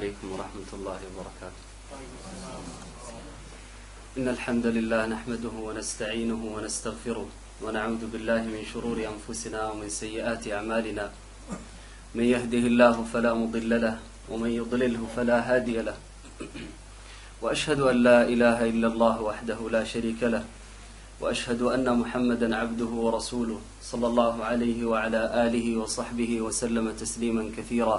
عليكم ورحمة الله وبركاته إن الحمد لله نحمده ونستعينه ونستغفره ونعوذ بالله من شرور أنفسنا ومن سيئات أعمالنا من يهده الله فلا مضل له ومن يضلله فلا هادي له وأشهد أن لا إله إلا الله وحده لا شريك له وأشهد أن محمدا عبده ورسوله صلى الله عليه وعلى آله وصحبه وسلم تسليما كثيرا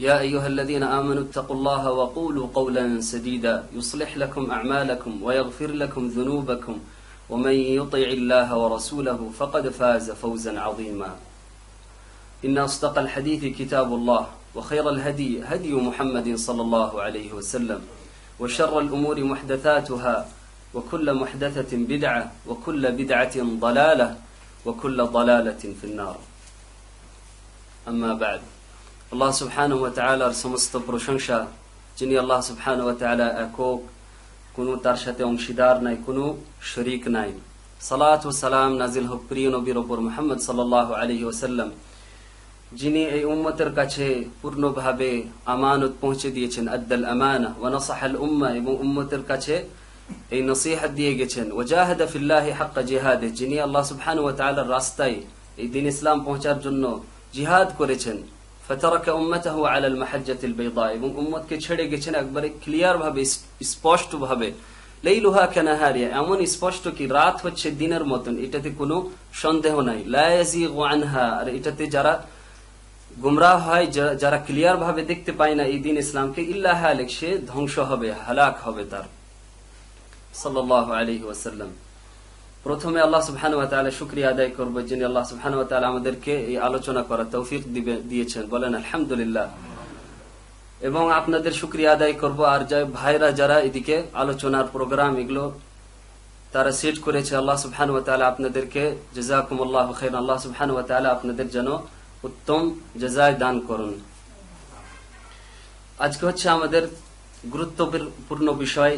يا أيها الذين آمنوا اتقوا الله وقولوا قولا سديدا يصلح لكم أعمالكم ويغفر لكم ذنوبكم ومن يطع الله ورسوله فقد فاز فوزا عظيما إن أصدق الحديث كتاب الله وخير الهدي هدي محمد صلى الله عليه وسلم وشر الأمور محدثاتها وكل محدثة بدعة وكل بدعة ضلالة وكل ضلالة في النار أما بعد আল্লাহ সুবহান ও তালার সমস্ত প্রশংসা যিনি আল্লাহ সুবহান ও তালা একক কোনো তার সাথে অংশীদার নাই কোনো শরিক নাই সালাত ও সালাম নাজিল হোক প্রিয় নবীর ওপর মোহাম্মদ সাল্লাহ আলী ওসাল্লাম যিনি এই উম্মতের কাছে পূর্ণভাবে আমানত পৌঁছে দিয়েছেন আদ্দাল আমানা ওয়ানসাহাল উম্মা এবং উম্মতের কাছে এই নসিহাত দিয়ে গেছেন ওজাহাদা ফিল্লাহি হাক্কা জিহাদে যিনি আল্লাহ সুবহান ও তালার রাস্তায় এই দিন ইসলাম পৌঁছার জন্য জিহাদ করেছেন ফতারাকা উম্মাতাহু আলাল মাহাজ্জাতিল বাইদা এবং উম্মতকে ছেড়ে গেছেন একবারে ক্লিয়ার ভাবে স্পষ্ট ভাবে লাইলুহা কানাহারিয়া এমন স্পষ্ট কি রাত হচ্ছে দিনের মতন এটাতে কোনো সন্দেহ নাই লায়াজিগু আনহা আর এটাতে যারা গুমরাহ হয় যারা ক্লিয়ার ভাবে দেখতে পায় না এই দিন ইসলামকে ইল্লা হালেক সে ধ্বংস হবে হালাক হবে তার সাল্লাল্লাহু আলাইহি ওয়াসাল্লাম প্রথমে আল্লাহ সুবহানাহু ওয়া তাআলা আদায় করব যিনি আল্লাহ সুবহানাহু ওয়া আমাদেরকে এই আলোচনা করার তৌফিক দিয়েছেন বলেন আলহামদুলিল্লাহ এবং আপনাদের শুক্রিয়া আদায় করব আর যাই ভাইরা যারা এদিকে আলোচনার প্রোগ্রাম এগুলো তারা সেট করেছে আল্লাহ সুবহান ওয়া তাআলা আপনাদেরকে জাযাকুমুল্লাহু খাইরান আল্লাহ সুবহান ওয়া আপনাদের যেন উত্তম জাযায় দান করুন আজকে হচ্ছে আমাদের গুরুত্বপূর্ণ বিষয়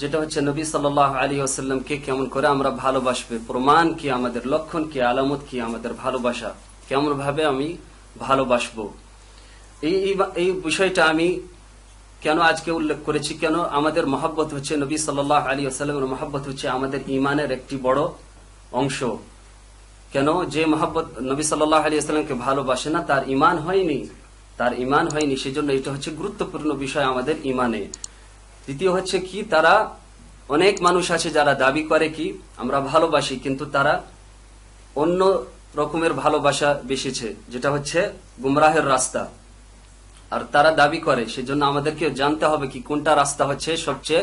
যেটা হচ্ছে নবী সাল্লাহ আলী আসাল্লামকে কেমন করে আমরা ভালোবাসবে প্রমাণ কি আমাদের লক্ষণ কি আলামত কি আমাদের ভালোবাসা কেমন ভাবে আমি ভালোবাসব এই এই বিষয়টা আমি কেন আজকে উল্লেখ করেছি কেন আমাদের মহাব্বত হচ্ছে নবী সাল্লাহ আলী আসাল্লামের মহাব্বত হচ্ছে আমাদের ইমানের একটি বড় অংশ কেন যে মহাব্বত নবী সাল্লাহ আলী আসাল্লামকে ভালোবাসে না তার ইমান হয়নি তার ইমান হয়নি সেজন্য এটা হচ্ছে গুরুত্বপূর্ণ বিষয় আমাদের ইমানে দ্বিতীয় হচ্ছে কি তারা অনেক মানুষ আছে যারা দাবি করে কি আমরা ভালোবাসি কিন্তু তারা অন্য রকমের ভালোবাসা বেসেছে যেটা হচ্ছে গুমরাহের রাস্তা আর তারা দাবি করে সেজন্য আমাদেরকে জানতে হবে কি কোনটা রাস্তা হচ্ছে সবচেয়ে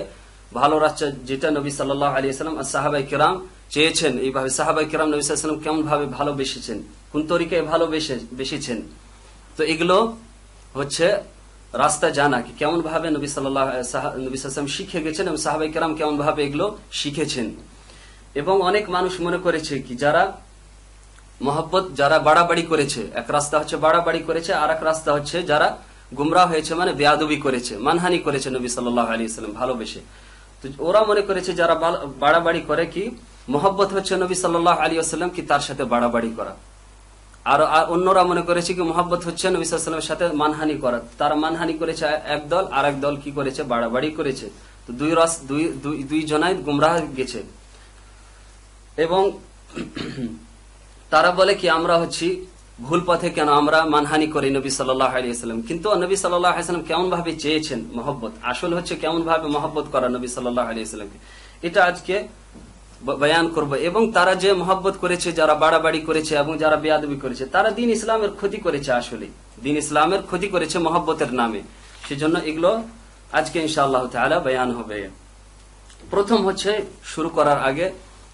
ভালো রাস্তা যেটা নবী সাল্লাহ আলী আসালাম আর সাহাবাই কিরাম চেয়েছেন এইভাবে সাহাবাই কিরাম নবী সাল্লাম কেমন ভাবে ভালোবেসেছেন কোন ভালো ভালোবেসে বেসেছেন তো এগুলো হচ্ছে রাস্তা জানা কি কেমন ভাবে নবী সাল্লাহ নবী সাল্লাম শিখে গেছেন এবং সাহাবাই কেরাম কেমন ভাবে এগুলো শিখেছেন এবং অনেক মানুষ মনে করেছে কি যারা মহব্বত যারা বাড়াবাড়ি করেছে এক রাস্তা হচ্ছে বাড়াবাড়ি করেছে আর এক রাস্তা হচ্ছে যারা গুমরা হয়েছে মানে বেয়াদবি করেছে মানহানি করেছে নবী সাল্লাহ আলী সাল্লাম ভালোবেসে তো ওরা মনে করেছে যারা বাড়াবাড়ি করে কি মহব্বত হচ্ছে নবী সাল্লাহ আলী আসলাম কি তার সাথে বাড়াবাড়ি করা আর অন্যরা মনে করেছে কি মোহাম্মত হচ্ছে নবিসামের সাথে মানহানি করা তারা মানহানি করেছে এক দল আর এক দল কি করেছে বাড়াবাড়ি করেছে তো দুই রস দুই দুই জনাই গুমরাহ গেছে এবং তারা বলে কি আমরা হচ্ছি ভুল পথে কেন আমরা মানহানি করি নবী সাল্লাহ আলিয়াল্লাম কিন্তু নবী সাল্লাহ আলিয়াল্লাম কেমন ভাবে চেয়েছেন মহব্বত আসল হচ্ছে কেমন ভাবে মহব্বত করা নবী সাল্লাহ আলিয়াল্লামকে এটা আজকে বয়ান করব এবং তারা যে মহব্বত করেছে যারা বাড়াবাড়ি করেছে এবং যারা বেয়াদবি করেছে তারা দিন ইসলামের ক্ষতি করেছে আসলে দিন ইসলামের ক্ষতি করেছে মহব্বতের নামে সেজন্য এগুলো আজকে ইনশাআল্লাহ তালা বয়ান হবে প্রথম হচ্ছে শুরু করার আগে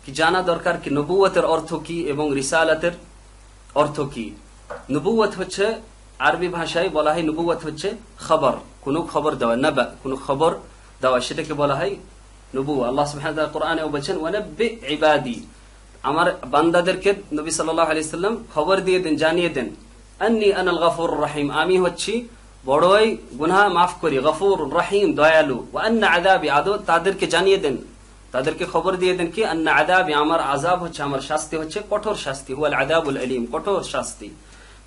কি জানা দরকার কি নবুয়তের অর্থ কি এবং রিসালাতের অর্থ কি নবুয়ত হচ্ছে আরবি ভাষায় বলা হয় নবুয়ত হচ্ছে খবর কোনো খবর দেওয়া না কোনো খবর দেওয়া সেটাকে বলা হয় নবু আল্লাহ সুবাহ কোরআনেও বলছেন ওয়ানব্বি ইবাদি আমার বান্দাদেরকে নবী সাল্লাহ আলি খবর দিয়ে দেন জানিয়ে দেন আন্নি আনাল গফুর রাহিম আমি হচ্ছি বড়ই গুনহা মাফ করি গফুর রাহিম দয়ালু আন্না আদাবি আদো তাদেরকে জানিয়ে দেন তাদেরকে খবর দিয়ে দেন কি আন্না আদাবি আমার আজাব হচ্ছে আমার শাস্তি হচ্ছে কঠোর শাস্তি হুয়াল আদাবুল আলিম কঠোর শাস্তি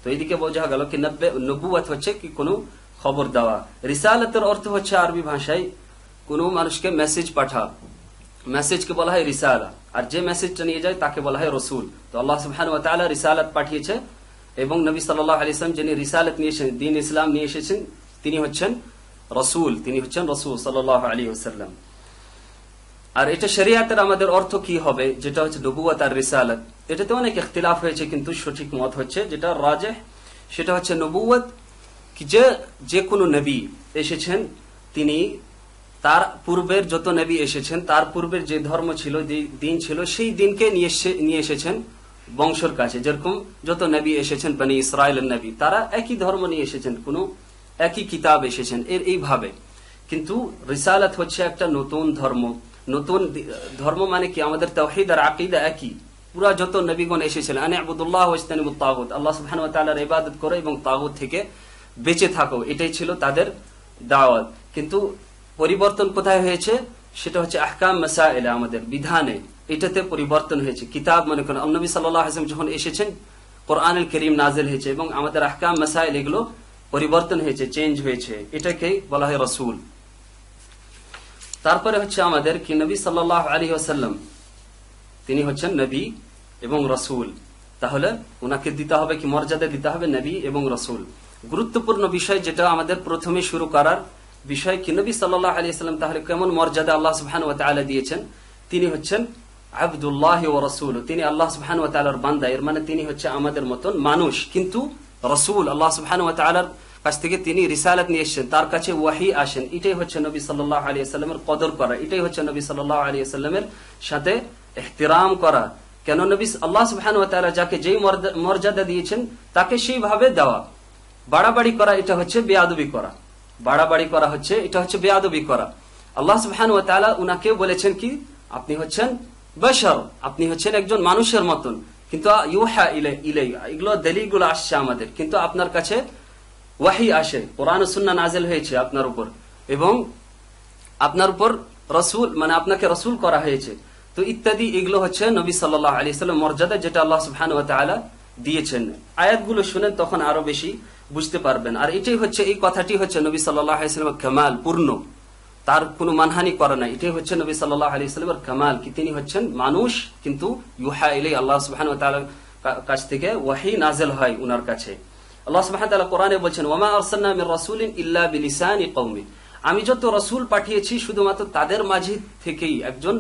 তো এদিকে বোঝা গেল কি নব্বে নবুয়াত হচ্ছে কি কোনো খবর দেওয়া রিসালতের অর্থ হচ্ছে আরবি ভাষায় কোনো মানুষকে মেসেজ পাঠা মেসেজকে বলা হয় রিসালা আর যে মেসেজটা নিয়ে যায় তাকে বলা হয় রসুল তো আল্লাহ সুহান রিসালাত পাঠিয়েছে এবং নবী সাল্লাহ আলাইহি যিনি রিসালাত নিয়ে এসেছেন ইসলাম নিয়ে এসেছেন তিনি হচ্ছেন রসুল তিনি হচ্ছেন রসুল সাল্লাল্লাহু আলী ওয়াসাল্লাম আর এটা শরিয়াতের আমাদের অর্থ কি হবে যেটা হচ্ছে নবুয়াত আর রিসালাত এটাতে অনেক ইখতিলাফ হয়েছে কিন্তু সঠিক মত হচ্ছে যেটা রাজে সেটা হচ্ছে নবুয়ত যে যে কোনো নবী এসেছেন তিনি তার পূর্বের যত নবী এসেছেন তার পূর্বের যে ধর্ম ছিল দিন ছিল সেই দিনকে নিয়ে এসেছেন বংশর কাছে যেরকম যত নবী এসেছেন বানি ইসরায়েলের নবী তারা একই ধর্ম নিয়ে এসেছেন কোনো একই কিতাব এসেছেন এর এইভাবে কিন্তু রিসালাত হচ্ছে একটা নতুন ধর্ম নতুন ধর্ম মানে কি আমাদের তহিদ আর আকিদা একই পুরা যত নবীগণ এসেছিলেন আনে আবুদুল্লাহ ইসলানিবুল তাগুদ আল্লাহ সুহান তালার ইবাদত করো এবং তাগুদ থেকে বেঁচে থাকো এটাই ছিল তাদের দাওয়াত কিন্তু পরিবর্তন কোথায় হয়েছে সেটা হচ্ছে আহকাম এলে আমাদের বিধানে এটাতে পরিবর্তন হয়েছে কিতাব মনে করেন আলনবী সাল্লাহ আসলাম যখন এসেছেন কোরআনুল করিম নাজেল হয়েছে এবং আমাদের আহকাম মেসাইল এগুলো পরিবর্তন হয়েছে চেঞ্জ হয়েছে এটাকেই বলা হয় রসুল তারপরে হচ্ছে আমাদের কি নবী সাল্লাহ আলী আসাল্লাম তিনি হচ্ছেন নবী এবং রসুল তাহলে ওনাকে দিতে হবে কি মর্যাদা দিতে হবে নবী এবং রসুল গুরুত্বপূর্ণ বিষয় যেটা আমাদের প্রথমে শুরু করার বিষয় কি নবী সাল্লাহ আলী সাল্লাম তাহলে কেমন মর্যাদা আল্লাহ সুহান ও তালা দিয়েছেন তিনি হচ্ছেন আবদুল্লাহ ও রসুল তিনি আল্লাহ সুহান ও তালার বান্দা এর মানে তিনি হচ্ছে আমাদের মতন মানুষ কিন্তু রসুল আল্লাহ সুহান ও তালার কাছ থেকে তিনি রিসালাত নিয়ে এসছেন তার কাছে ওয়াহি আসেন এটাই হচ্ছে নবী সাল্লাহ আলী সাল্লামের কদর করা এটাই হচ্ছে নবী সাল্লাহ আলী সাল্লামের সাথে এহতিরাম করা কেন নবী আল্লাহ সুহান ও তালা যাকে যেই মর্যাদা দিয়েছেন তাকে সেইভাবে দেওয়া বাড়াবাড়ি করা এটা হচ্ছে বেয়াদবি করা বাড়াবাড়ি করা হচ্ছে এটা হচ্ছে বেয়াদবি করা আল্লাহ সুহান ও তালা উনাকে বলেছেন কি আপনি হচ্ছেন বৈশাল আপনি হচ্ছেন একজন মানুষের মতন কিন্তু এগুলো দলিলগুলো আসছে আমাদের কিন্তু আপনার কাছে ওয়াহি আসে কোরআন সুন্না নাজেল হয়েছে আপনার উপর এবং আপনার উপর রসুল মানে আপনাকে রসুল করা হয়েছে তো ইত্যাদি এগুলো হচ্ছে নবী সাল্লাহ আলি সাল্লাম মর্যাদা যেটা আল্লাহ সুহান ও তালা দিয়েছেন আয়াতগুলো শুনেন তখন আরো বেশি বুঝতে পারবেন আর এটাই হচ্ছে এই কথাটি হচ্ছে নবী সাল্লাহ ইসলামের কামাল পূর্ণ তার কোনো মানহানি করে না এটাই হচ্ছে নবী সাল্লাহ আলি সাল্লামের কি তিনি হচ্ছেন মানুষ কিন্তু ইউহা ইলাই আল্লাহ সুহান কাছ থেকে ওয়াহি নাজেল হয় উনার কাছে আল্লাহ সুবাহান তালা কোরআনে বলছেন ওমা আরসাল্লাম রসুলিন ইল্লা বিলিসানি কৌমি আমি যত রসুল পাঠিয়েছি শুধুমাত্র তাদের মাঝে থেকেই একজন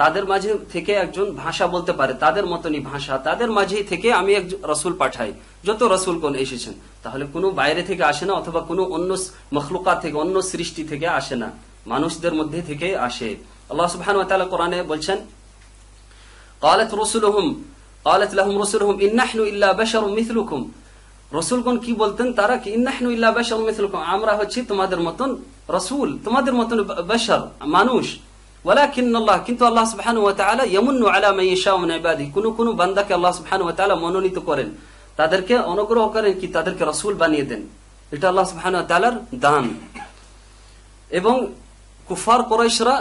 তাদের মাঝে থেকে একজন ভাষা বলতে পারে তাদের মতনই ভাষা তাদের মাঝেই থেকে আমি এক রসুল পাঠাই যত কোন এসেছেন তাহলে কোনো বাইরে থেকে আসে না অথবা কোনো অন্য মখলুকা থেকে অন্য সৃষ্টি থেকে আসে না মানুষদের মধ্যে থেকে আসে আল্লাহ সুবহান কোরআনে বলছেন قالت رسلهم قالت لهم رسلهم إن نحن إلا بشر مثلكم রসুলগণ কি বলতেন তারা কি ইন্নাহনু ইল্লা বাশার মিসলুকুম আমরা হচ্ছি তোমাদের মতন রসুল তোমাদের মতন বাশার মানুষ ولكن الله كنت الله سبحانه وتعالى يمن على من يشاء من عباده কোন কোন بندك الله سبحانه وتعالى منونيت করেন তাদেরকে অনুগ্রহ করেন কি তাদেরকে রাসূল বানিয়ে দেন এটা আল্লাহ সুবহানাহু ওয়া তাআলার দান এবং কুফার কুরাইশরা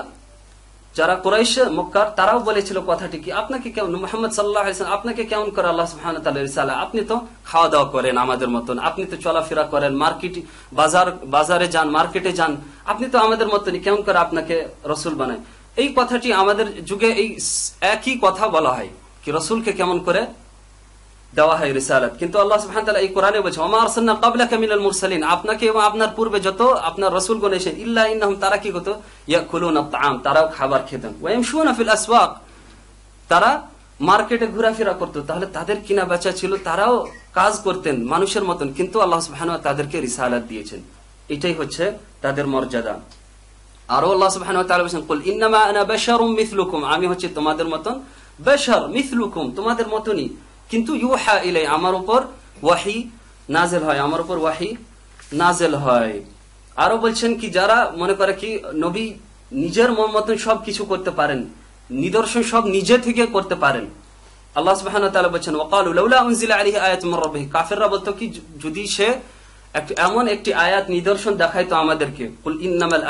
যারা কুরাইশ মক্কার তারাও বলেছিল কথাটি কি আপনাকে মুহাম্মদ কেমন মোহাম্মদ সাল্লাহ আপনাকে কেমন করে আল্লাহ সুবহানাহু ওয়া তাআলা রিসালা আপনি তো খাওয়া দাওয়া করেন আমাদের মতন আপনি তো চলাফেরা করেন মার্কেট বাজার বাজারে যান মার্কেটে যান আপনি তো আমাদের মতনই কেমন করে আপনাকে রাসূল বানায় এই কথাটি আমাদের যুগে এই একই কথা বলা হয় কি রসুলকে কেমন করে দেওয়া হয় রিসালাত কিন্তু আল্লাহ সুহান তালা এই কোরআনে বলছে আমা আরসালনা ক্বাবলাকা মিনাল মুরসালিন আপনাকে এবং আপনার পূর্বে যত আপনার রাসূলগণ এসে ইল্লা ইন্নাহুম তারা কি করত ইয়াকুলুনা তাআম তারাও খাবার খেতেন ওয়া ইয়ামশুনা ফিল আসওয়াক তারা মার্কেটে ঘোরাফেরা করতো তাহলে তাদের কিনা বেচা ছিল তারাও কাজ করতেন মানুষের মতন কিন্তু আল্লাহ সুহান তাদেরকে রিসালাত দিয়েছেন এটাই হচ্ছে তাদের মর্যাদা আরো আল্লাহ কুল ইন্নামা আনা আমি হচ্ছে তোমাদের মতন তোমাদের মতনই কিন্তু ইউহা ইলাই আমার উপর ওয়াহি নাজেল হয় আমার উপর ওয়াহি নাজেল হয় আরো বলছেন কি যারা মনে করে কি নবী নিজের মন মতন সব কিছু করতে পারেন নিদর্শন সব নিজে থেকে করতে পারেন আল্লাহ সুবহানাহু বলছেন তাআলা বলেছেন ওয়াকালু লাউলা উনজিলা আয়াতুম রাব্বিহি কাফিররা বলতো কি যদি সে এমন একটি আয়াত নিদর্শন দেখাইতো আমাদেরকে কুল ইন্নামাল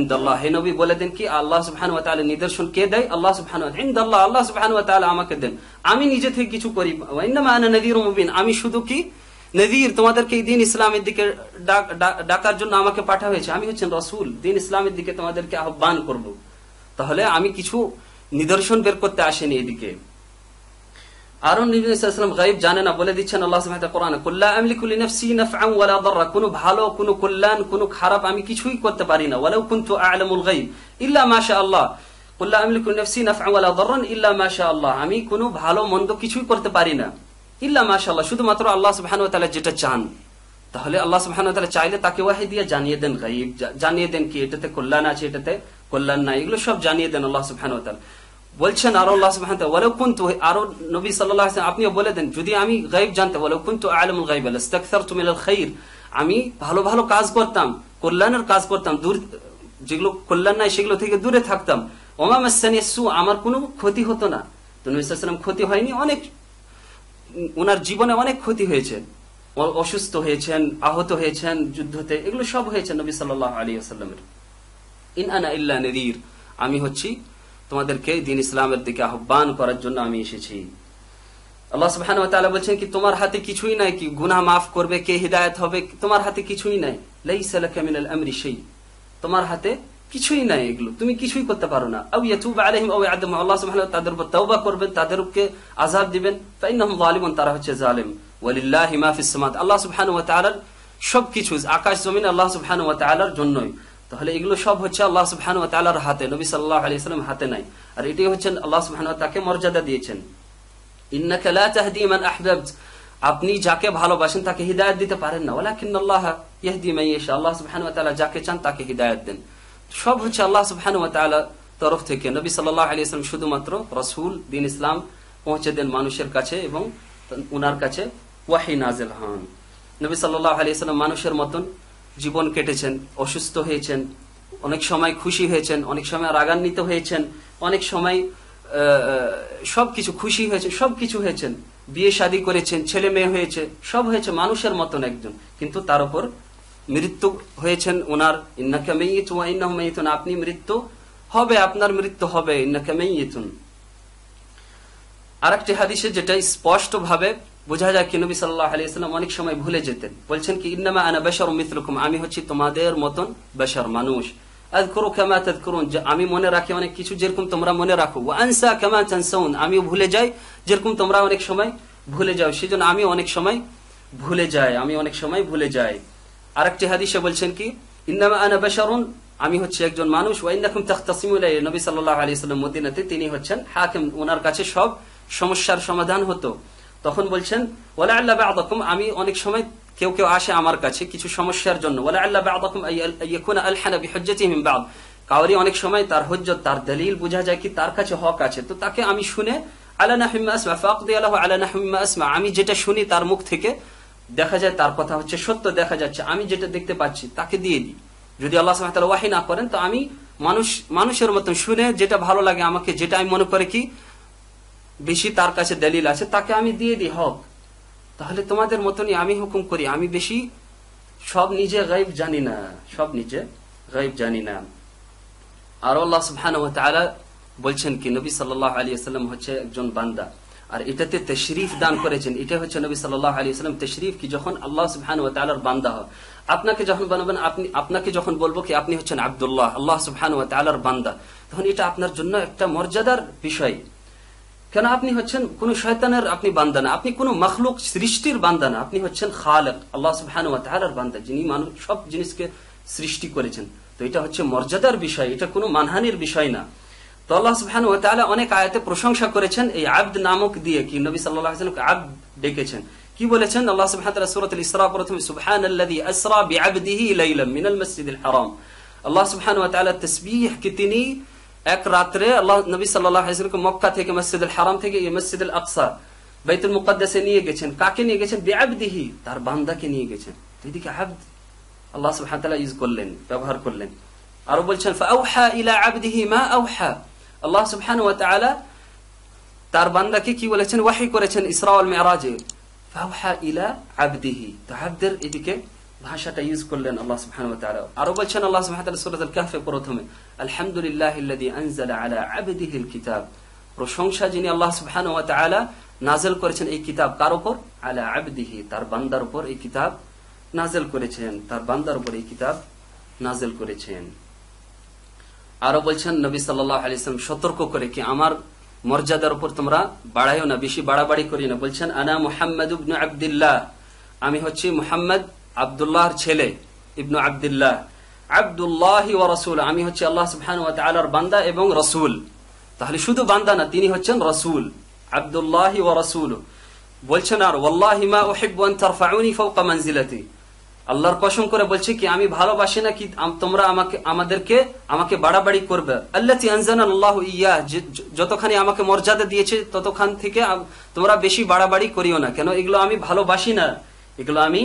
ইনদাল্লাহ হে নবী বলে দেন কি আল্লাহ সুবহানাহু ওয়া তাআলা নিদর্শন কে দেয় আল্লাহ সুবহানাহু ইনদাল্লাহ আল্লাহ সুবহানাহু ওয়া তাআলা আমাকে দেন আমি নিজে থেকে কিছু করি ওয়া ইন্নামা আনা নাযীরুম মুবিন আমি শুধু কি নদীর তোমাদেরকে দিন ইসলামের দিকে ডাকার জন্য আমাকে পাঠা হয়েছে আমি হচ্ছেন রসুল দিন ইসলামের দিকে তোমাদেরকে আহ্বান করব তাহলে আমি কিছু নিদর্শন বের করতে আসেনি এদিকে নবী গাইব জানে না বলে দিচ্ছেন আল্লাহ কোরআন কুল্লা কুলি নফসি ওয়ালা দাররা কোনো ভালো কোনো কল্যাণ কোনো খারাপ আমি কিছুই করতে পারি না ওয়ালাউ কুনতু আ'লামুল ইল্লা মাশাআল্লাহ কুল্লা কুলি নফসি ওয়ালা ইল্লা মাশাআল্লাহ আমি কোনো ভালো মন্দ কিছুই করতে পারি না ইল্লা মাশাআল্লাহ শুধুমাত্র আল্লাহ সুবহানাহু ওয়া তাআলা যেটা চান তাহলে আল্লাহ সুবহানাহু ওয়া তাআলা চাইলে তাকে ওয়াহি দিয়ে জানিয়ে দেন গাইব জানিয়ে দেন কি এটাতে কল্যাণ আছে এটাতে কল্যাণ নাই এগুলো সব জানিয়ে দেন আল্লাহ সুবহানাহু ওয়া তাআলা বলছেন আরো আল্লাহ আপনিও বলে দেন যদি আমি গাইব জানতে ওয়ালাউ কুনতু আলিমুল আমি ভালো ভালো কাজ করতাম কল্যাণের কাজ করতাম দূর যেগুলো কল্যাণ নাই সেগুলো থেকে দূরে থাকতাম ওমা সু আমার কোনো ক্ষতি হতো না তো নবী ক্ষতি হয়নি অনেক ওনার জীবনে অনেক ক্ষতি হয়েছে অসুস্থ হয়েছেন আহত হয়েছেন যুদ্ধতে এগুলো সব হয়েছে নবী সাল আলী আসাল্লামের ইন আনা ইল্লা নদীর আমি হচ্ছি তোমাদেরকে দিন ইসলামের দিকে আহ্বান করার জন্য আমি এসেছি আল্লাহ সুবহান বলছেন কি তোমার হাতে কিছুই নাই কি গুনা মাফ করবে কে হৃদায়ত হবে তোমার হাতে কিছুই নাই তোমার হাতে কিছুই নাই এগুলো তুমি কিছুই করতে পারো না আল্লাহ তাদের উপর তওবা করবেন তাদেরকে আযাব দিবেন তারা হচ্ছে জালিম ওয়ালিল্লাহি মা আল্লাহ সুবহানাহু সবকিছু আকাশ জমিন আল্লাহ সুবহানাহু জন্যই তাহলে এগুলো সব হচ্ছে আল্লাহ সুবহান হাতে নবী সাল্লাহ আলি সাল্লাম হাতে নাই আর এটি হচ্ছেন আল্লাহ সুবহান তাকে মর্যাদা দিয়েছেন আপনি যাকে ভালোবাসেন তাকে হিদায়ত দিতে পারেন না আল্লাহ যাকে চান তাকে হিদায়ত দেন সব হচ্ছে আল্লাহ সুবহান তরফ থেকে নবী সাল্লাহ আলি ইসলাম শুধুমাত্র রসুল দিন ইসলাম পৌঁছে দেন মানুষের কাছে এবং উনার কাছে ওয়াহি নাজেল হন নবী সাল্লাহ আলি ইসলাম মানুষের মতন জীবন কেটেছেন অসুস্থ হয়েছেন অনেক সময় খুশি হয়েছেন অনেক সময় রাগান্বিত হয়েছেন অনেক সময় সব কিছু খুশি হয়েছে সব কিছু হয়েছেন বিয়ে শাদী করেছেন ছেলে মেয়ে হয়েছে সব হয়েছে মানুষের মতন একজন কিন্তু তার উপর মৃত্যু হয়েছেন ওনার মেয়েতুন আপনি মৃত্যু হবে আপনার মৃত্যু হবে আর আরেকটি হাদিসে যেটা স্পষ্ট ভাবে বোঝা যায় কি নবী সাল্লাহ আলি ইসলাম অনেক সময় ভুলে যেতেন বলছেন কি ইন্নামা আনা বেশর মিত্রকম আমি হচ্ছি তোমাদের মতন বেশর মানুষ আমি মনে রাখি অনেক কিছু যেরকম তোমরা মনে রাখো আনসা কেমা চানসাউন ভুলে যাই যেরকম তোমরা অনেক সময় ভুলে যাও আমি অনেক সময় ভুলে যাই আমি অনেক সময় ভুলে যাই আরেকটি হাদিসে বলছেন কি ইন্নামা আনা বেশারুন আমি হচ্ছে একজন মানুষ ওয়াইনাকুম তাখতাসিমুলাই নবী সাল্লাহ আলি সাল্লাম মদিনাতে তিনি হচ্ছেন হাকিম ওনার কাছে সব সমস্যার সমাধান হতো তখন বলছেন ওলা আল্লাহ আদকম আমি অনেক সময় কেউ কেউ আসে আমার কাছে কিছু সমস্যার জন্য ওলা আল্লাহ আদকম আলহানা বাদ কাউরি অনেক সময় তার হজ্জ তার দলিল বোঝা যায় কি তার কাছে হক আছে তো তাকে আমি শুনে আমি যেটা শুনি তার মুখ থেকে দেখা যায় তার কথা হচ্ছে সত্য দেখা যাচ্ছে আমি যেটা দেখতে পাচ্ছি তাকে দিয়ে দিই যদি আল্লাহ ওয়াহি না করেন তো আমি মানুষ মানুষের মতন শুনে যেটা ভালো লাগে আমাকে যেটা আমি মনে করে কি বেশি তার কাছে দলিল আছে তাকে আমি দিয়ে দিই হক তাহলে তোমাদের মতনই আমি হুকুম করি আমি বেশি সব নিজে গাইব জানি না সব নিজে গাইব জানি না আর আল্লাহ সুহান বলছেন কি নবী সাল্লাহ আলী আসসালাম হচ্ছে একজন বান্দা আর এটাতে তেশরিফ দান করেছেন এটা হচ্ছে নবী সাল্লাহ আলী আসসালাম তেশরিফ কি যখন আল্লাহ সুহান ও তালার বান্দা হোক আপনাকে যখন বানাবেন আপনি আপনাকে যখন বলবো কি আপনি হচ্ছেন আবদুল্লাহ আল্লাহ সুহান ও তালার বান্দা তখন এটা আপনার জন্য একটা মর্যাদার বিষয় কেন আপনি হচ্ছেন কোন শয়তানের আপনি বান্দানা আপনি কোন মখলুক সৃষ্টির বান্দানা আপনি হচ্ছেন খালেক আল্লাহ সুবাহর বান্দা যিনি মানুষ সব জিনিসকে সৃষ্টি করেছেন তো এটা হচ্ছে মর্যাদার বিষয় এটা কোনো মানহানির বিষয় না তো আল্লাহ অনেক আয়াতে প্রশংসা করেছেন এই আব্দ নামক দিয়ে কি নবী ডেকেছেন কি বলেছেন আল্লাহ সুবহান তাআলা ইসরা প্রথমে আসরা লাইলাম মিনাল হারাম আল্লাহ সুবহান ওয়া তাআলা তাসবিহ কি তিনি এক রাতে আল্লাহ নবী সাল্লাল্লাহু সাল্লাহ সাল্লাম মক্কা থেকে মসজিদুল হারাম থেকে এই মসজিদুল আকসা বাইতুল মুকद्दসে নিয়ে গেছেন কাকে নিয়ে গেছেন বিআবদিহি তার বান্দাকে নিয়ে গেছেন এদিকে আব্দ আল্লাহ সুবহান তাআলা ইউজ করলেন ব্যবহার করলেন আর বলছেন ফাউহা ইলা আবদিহি মা আওহা আল্লাহ সুবহানাহু ওয়া তাআলা তার বান্দাকে কি বলেছেন ওয়াহি করেছেন ইসরা ওয়াল মিরাজে ফাউহা ইলা আবদিহি তো আব্দের এদিকে ভাষাটা ইউজ করলেন আল্লাহ সুবহানাহু আরো বলছেন আল্লাহ কাহফে প্রথমে আলহামদুলিল্লাহ কিতাব প্রশংসা যিনি আল্লাহ সুবহানাহু নাজেল করেছেন এই কিতাব কার উপর আলা আবদিহি তার বান্দার উপর এই কিতাব নাজেল করেছেন তার বান্দার উপর এই কিতাব নাজেল করেছেন আরো বলছেন নবী সাল্লাহ আলিয়াম সতর্ক করে কি আমার মর্যাদার উপর তোমরা বাড়াইও না বেশি বাড়াবাড়ি করি না বলছেন আনা মুহাম্মদ আবদুল্লাহ আমি হচ্ছি মুহাম্মদ আবদুল্লাহর ছেলে ইবনু আবদুল্লাহ আবদুল্লাহি ও রসুল আমি হচ্ছি আল্লাহ সুবহান বান্দা এবং রসুল তাহলে শুধু বান্দা না তিনি হচ্ছেন রসুল আবদুল্লাহি ও রসুল বলছেন আর ওয়াল্লাহি মা আল্লাহর কসম করে বলছে কি আমি ভালোবাসি না কি তোমরা আমাকে আমাদেরকে আমাকে বাড়াবাড়ি করবে আল্লাহ ইয়া যতখানি আমাকে মর্যাদা দিয়েছে ততখান থেকে তোমরা বেশি বাড়াবাড়ি করিও না কেন এগুলো আমি ভালোবাসি না এগুলো আমি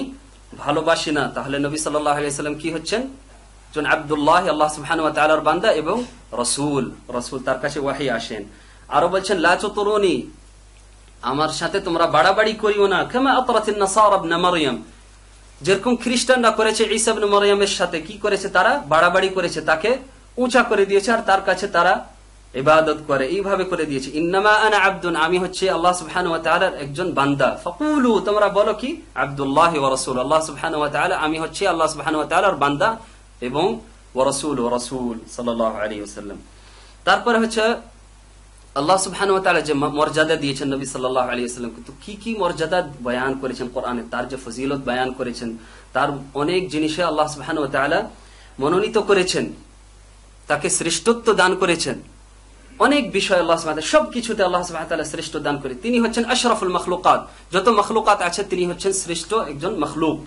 ভালোবাসি না তাহলে নবী সাল্লাম কি হচ্ছেন জন আবদুল্লাহ আল্লাহ সুহান বান্দা এবং রসুল রসুল তার কাছে ওয়াহি আসেন আরো বলছেন লাচতরুনি আমার সাথে তোমরা বাড়াবাড়ি করিও না কেমা যেরকম খ্রিস্টানরা করেছে ইসাব মারিয়ামের সাথে কি করেছে তারা বাড়াবাড়ি করেছে তাকে উঁচা করে দিয়েছে আর তার কাছে তারা ইবাদত করে এইভাবে করে দিয়েছে ইন্নামা আনা আব্দুন আমি হচ্ছে আল্লাহ সুবহান একজন বান্দা ফকুলু তোমরা বলো কি আব্দুল্লাহ ওরসুল আল্লাহ সুবহান আমি হচ্ছে আল্লাহ সুবহান বান্দা এবং ওরসুল ওরসুল সাল্লাহ আলী তারপরে হচ্ছে আল্লাহ সুবহান যে মর্যাদা দিয়েছেন নবী সাল্লাহ আলী আসলাম কিন্তু কি কি মর্যাদা বয়ান করেছেন কোরআনে তার যে ফজিলত বয়ান করেছেন তার অনেক জিনিসে আল্লাহ সুবহান মনোনীত করেছেন তাকে শ্রেষ্ঠত্ব দান করেছেন অনেক বিষয় আল্লাহ সব কিছুতে আল্লাহ শ্রেষ্ঠ দান করে তিনি হচ্ছেন আশরাফুল মখলুকাত যত মখলুকাত আছে তিনি হচ্ছেন শ্রেষ্ঠ একজন মখলুক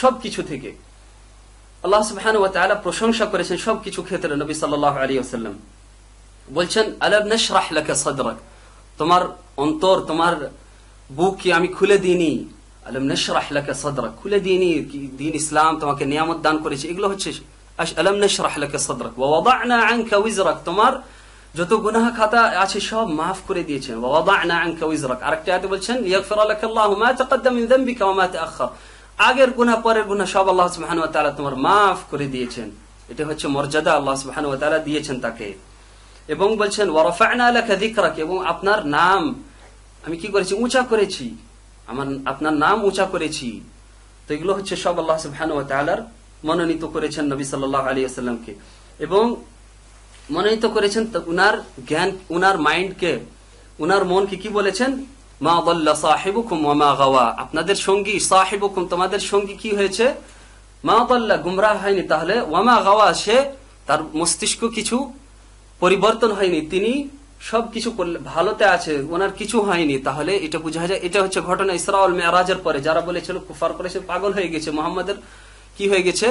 সব কিছু থেকে আল্লাহ সুবহান ওয়া তাআলা প্রশংসা করেছেন সব কিছু ক্ষেত্রে নবী সাল্লাল্লাহু আলাইহি ওয়াসাল্লাম বলছেন আলাম নাশরাহ লাকা সাদরাক তোমার অন্তর তোমার বুক কি আমি খুলে দিইনি আলাম নাশরাহ লাকা সদরক খুলে দিইনি দিন ইসলাম তোমাকে নিয়ামত দান করেছে এগুলো হচ্ছে আলম নাশরাহ লাকা সদরক ওয়া ওয়াদানা আনকা উযরাক তোমার যত গুনাহা খাতা আছে সব মাফ করে দিয়েছেন আরেকটা বলছেন আগের গুনা পরের গুনা সব আল্লাহ সুহান তোমার মাফ করে দিয়েছেন এটা হচ্ছে মর্যাদা আল্লাহ সুহান দিয়েছেন তাকে এবং বলছেন এবং আপনার নাম আমি কি করেছি উঁচা করেছি আমার আপনার নাম উঁচা করেছি তো এগুলো হচ্ছে সব আল্লাহ সুহান মনোনীত করেছেন নবী সাল আলী আসাল্লামকে এবং মনোনীত করেছেন উনার জ্ঞান উনার মাইন্ডকে উনার মনকে কি বলেছেন মা বল্লা সাহেবুকুম মা আপনাদের সঙ্গী সাহেবুকুম তোমাদের সঙ্গী কি হয়েছে মা বল্লা গুমরা হয়নি তাহলে ওয়ামা গাওয়া সে তার মস্তিষ্ক কিছু পরিবর্তন হয়নি তিনি সব কিছু ভালোতে আছে ওনার কিছু হয়নি তাহলে এটা বোঝা যায় এটা হচ্ছে ঘটনা ইসরাউল মেয়ারাজের পরে যারা বলেছিল কুফার করেছে পাগল হয়ে গেছে মোহাম্মদের কি হয়ে গেছে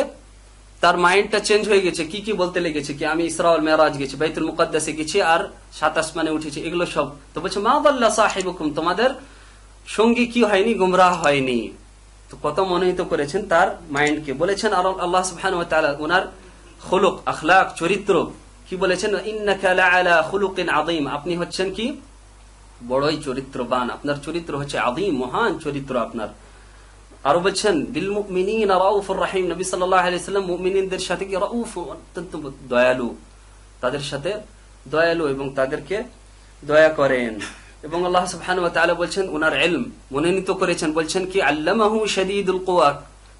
তার মাইন্ডটা চেঞ্জ হয়ে গেছে কি কি বলতে লেগেছে কি আমি ইসরাউল মেরাজ গেছি বাইতুল মুকাদ্দাসে গেছি আর সাত আসমানে উঠেছি এগুলো সব তো বলছে মা বাল্লা সাহেবুকুম তোমাদের সঙ্গী কি হয়নি গুমরাহ হয়নি তো কত মনোনীত করেছেন তার মাইন্ডকে বলেছেন আর আল্লাহ সুবহান ওনার হলুক আখলাক চরিত্র কি বলেছেন ইন্নাকুকিন আদিম আপনি হচ্ছেন কি বড়ই চরিত্রবান আপনার চরিত্র হচ্ছে আদিম মহান চরিত্র আপনার আরো বলছেন বিল মুমিনিন রাউফুর রাহিম নবী সাল্লাল্লাহু আলাইহি সাল্লাম মুমিনিনদের সাথে কি রাউফ অত্যন্ত দয়ালু তাদের সাথে দয়ালু এবং তাদেরকে দয়া করেন এবং আল্লাহ সুবহান ওয়া তাআলা বলছেন উনার ইলম মনোনীত করেছেন বলছেন কি আল্লামাহু শাদীদুল কুয়া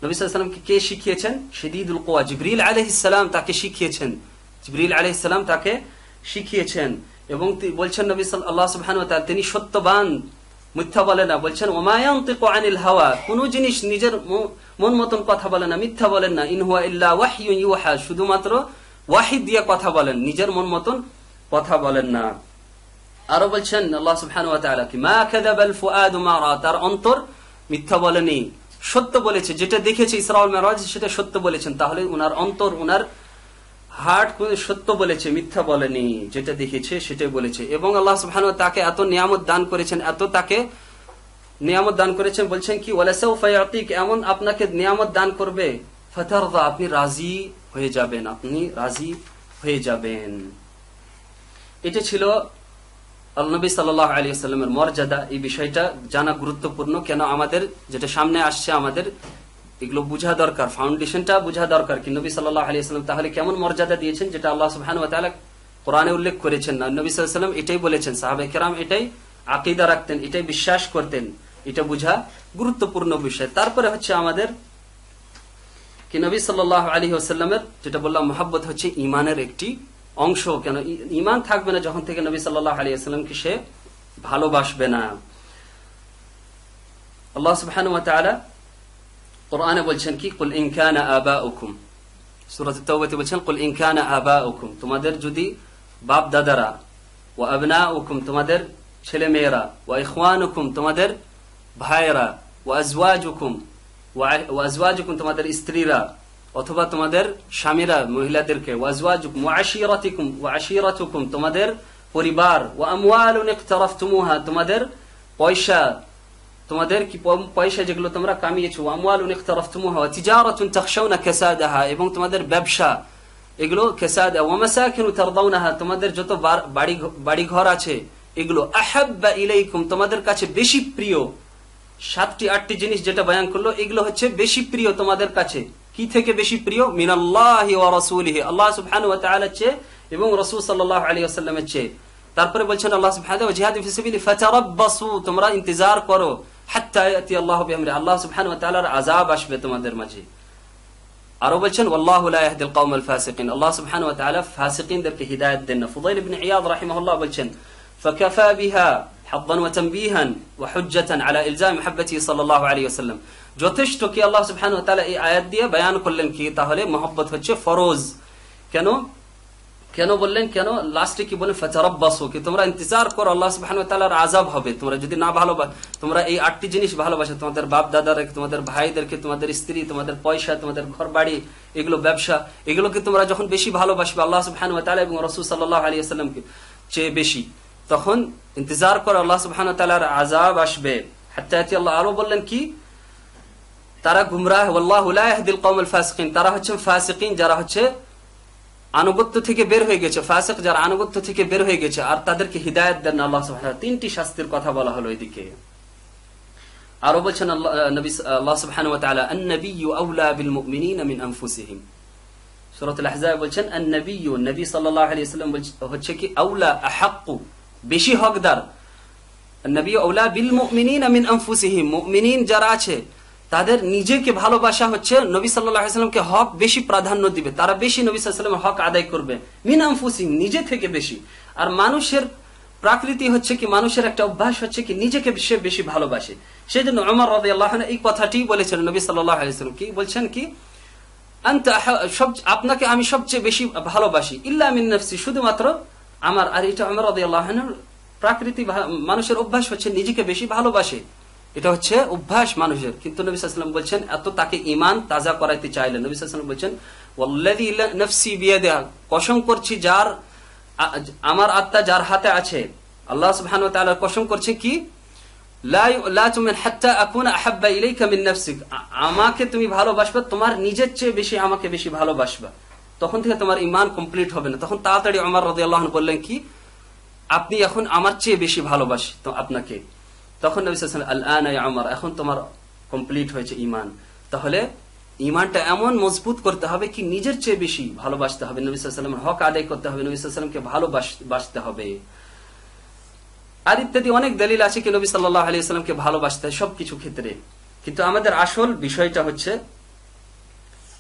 নবী সাল্লাল্লাহু কে শিখিয়েছেন শাদীদুল কুয়া জিবরিল আলাইহিস সালাম তাকে শিখিয়েছেন জিবরিল আলাইহিস সালাম তাকে শিখিয়েছেন এবং বলছেন নবী সাল্লাল্লাহু সুবহান ওয়া তাআলা তিনি সত্যবান মিথ্যা বলে না বলছেন ওমায়ন্তিক আনিল হাওয়া কোন জিনিস নিজের মন মতন কথা বলে না মিথ্যা বলেন না ইনহুয়া ইল্লা ওয়াহিউ শুধুমাত্র ওয়াহিদ দিয়ে কথা বলেন নিজের মন মতন কথা বলেন না আরো বলছেন কি মা তার অন্তর মিথ্যা বলেনি সত্য বলেছে যেটা দেখেছে ইসরা মেরাজ সেটা সত্য বলেছেন তাহলে উনার অন্তর উনার হার্ট সত্য বলেছে মিথ্যা বলেনি যেটা দেখেছে সেটাই বলেছে এবং আল্লাহ সুহান তাকে এত নিয়ামত দান করেছেন এত তাকে নিয়ামত দান করেছেন বলছেন কি ওয়ালাসাউফায়াতিক এমন আপনাকে নিয়ামত দান করবে আপনি রাজি হয়ে যাবেন আপনি রাজি হয়ে যাবেন এটা ছিল আল্লনবী সাল্লাহ আলী সাল্লামের মর্যাদা এই বিষয়টা জানা গুরুত্বপূর্ণ কেন আমাদের যেটা সামনে আসছে আমাদের এগুলো বোঝা দরকার ফাউন্ডেশনটা বোঝা দরকার কি নবী সাল্লাহ আলি সাল্লাম তাহলে কেমন মর্যাদা দিয়েছেন যেটা আল্লাহ সুহান কোরআনে উল্লেখ করেছেন না নবী সাল্লাম এটাই বলেছেন সাহাবে কেরাম এটাই আকিদা রাখতেন এটাই বিশ্বাস করতেন এটা বুঝা গুরুত্বপূর্ণ বিষয় তারপরে হচ্ছে আমাদের কি নবী সাল্লাহ আলী আসাল্লামের যেটা বললাম মহাব্বত হচ্ছে ইমানের একটি অংশ কেন ইমান থাকবে না যখন থেকে নবী সাল্লাহ আলী আসাল্লামকে সে ভালোবাসবে না আল্লাহ সুবাহ قرآن بولشنكي قل إن كان آباؤكم سورة التوبة بولشن قل إن كان آباؤكم در جدي باب ددرا وأبناؤكم در شلميرا وإخوانكم در بهايرا وأزواجكم وأزواجكم در استريرا অথবা তোমাদের স্বামীরা মহিলাদেরকে ওয়াজওয়াজুকুম وعشيرتكم ওয়াশিরাতুকুম তোমাদের পরিবার وأموال اقترفتموها ثم در পয়সা তোমাদের কি পয়সা যেগুলো তোমরা কামিয়েছো আমওয়াল উনিক তরফতুমুহা তিজারাতুন এবং তোমাদের ব্যবসা এগুলো তোমাদের যত বাড়ি ঘর আছে এগুলো তোমাদের কাছে বেশি প্রিয় সাতটি আটটি জিনিস যেটা বয়ান করলো এগুলো হচ্ছে বেশি প্রিয় তোমাদের কাছে কি থেকে বেশি প্রিয় মিনাল্লাহ ওয়া আল্লাহ সুবহানাহু ওয়া এবং রসুল সাল আলাইহি ওয়াসাল্লামের চেয়ে তারপরে বলছেন আল্লাহ সুবহানাহু তোমরা ইন্তজার করো حتى يأتي الله بأمر الله سبحانه وتعالى عذاب أشبه تمدر مجي أروبتشن والله لا يهدي القوم الفاسقين الله سبحانه وتعالى فاسقين ذلك هداية الدنة فضيل بن عياض رحمه الله بلشن فكفى بها حظا وتنبيها وحجة على إلزام محبته صلى الله عليه وسلم جوتشتك يا الله سبحانه وتعالى إيه آيات دي بيان كل كي تهولي محبته فروز كانوا কেন বললেন কেন লাস্টে কি বলেন ফেচারব্বাসো কি তোমরা ইন্তজার করো আল্লাহ সুবাহর আজাব হবে তোমরা যদি না ভালোবাস তোমরা এই আটটি জিনিস ভালোবাসো তোমাদের বাপ দাদার তোমাদের ভাইদেরকে তোমাদের স্ত্রী তোমাদের পয়সা তোমাদের ঘর বাড়ি এগুলো ব্যবসা এগুলোকে তোমরা যখন বেশি ভালোবাসবে আল্লাহ সুবাহান এবং রসুল সাল্লাহ আলী আসসালামকে চেয়ে বেশি তখন ইন্তজার করো আল্লাহ সুবাহান আজাব আসবে হাত্তাহাতি আল্লাহ আরো বললেন কি তারা গুমরাহ কমল তারা হচ্ছে ফাসিকিন যারা হচ্ছে আনুগত্য থেকে বের হয়ে গেছে ফাসেক যারা আনুগত্য থেকে বের হয়ে গেছে আর তাদেরকে হিদায়ত দেন আল্লাহ তিনটি শাস্তির কথা বলা হলো এদিকে আরো বলছেন আল্লাহ সুবহান ওয়া তাআলা আন-নাবিয়্যু আওলা বিল মুমিনিনা মিন আনফুসিহিম সূরাতুল আহজাব বলছেন আন-নাবিয়্যু নবী সাল্লাল্লাহু আলাইহি ওয়াসাল্লাম হচ্ছে কি আওলা আহাক্কু বেশি হকদার আন-নাবিয়্যু আওলা বিল মুমিনিনা মিন আনফুসিহিম মুমিনিন যারা আছে তাদের নিজেকে ভালোবাসা হচ্ছে নবী সাল্লাহামকে হক বেশি প্রাধান্য দিবে তারা বেশি নবী সাল্লামের হক আদায় করবে মিনাম ফুসিং নিজে থেকে বেশি আর মানুষের প্রাকৃতি হচ্ছে কি মানুষের একটা অভ্যাস হচ্ছে কি নিজেকে সে বেশি ভালোবাসে সেই জন্য আমার রবি আল্লাহ এই কথাটি বলেছেন নবী সাল্লাম কি বলছেন কি আপনাকে আমি সবচেয়ে বেশি ভালোবাসি ইল্লাফসি শুধুমাত্র আমার আর এটা আমার রবি আল্লাহনের প্রাকৃতিক মানুষের অভ্যাস হচ্ছে নিজেকে বেশি ভালোবাসে এটা হচ্ছে অভ্যাস মানুষের কিন্তু নবী সাল্লাম বলছেন এত তাকে ইমান তাজা করাইতে চাইলেন নবী সাল্লাম বলছেন নফসি বিয়ে দেয়া কসম করছি যার আমার আত্মা যার হাতে আছে আল্লাহ কসম করছে কি আমাকে তুমি ভালোবাসবে তোমার নিজের চেয়ে বেশি আমাকে বেশি ভালোবাসবে তখন থেকে তোমার ইমান কমপ্লিট হবে না তখন তাড়াতাড়ি আমার রদি আল্লাহন বললেন কি আপনি এখন আমার চেয়ে বেশি ভালোবাসি তো আপনাকে তখন নবী সাল্লাম আল আনাই আমার এখন তোমার কমপ্লিট হয়েছে ইমান তাহলে ইমানটা এমন মজবুত করতে হবে কি নিজের চেয়ে বেশি ভালোবাসতে হবে নবী সাল্লামের হক আদায় করতে হবে নবী সাল্লামকে ভালোবাসতে হবে আর ইত্যাদি অনেক দলিল আছে কি নবী সাল্লাহ আলি সাল্লামকে ভালোবাসতে হয় সবকিছু ক্ষেত্রে কিন্তু আমাদের আসল বিষয়টা হচ্ছে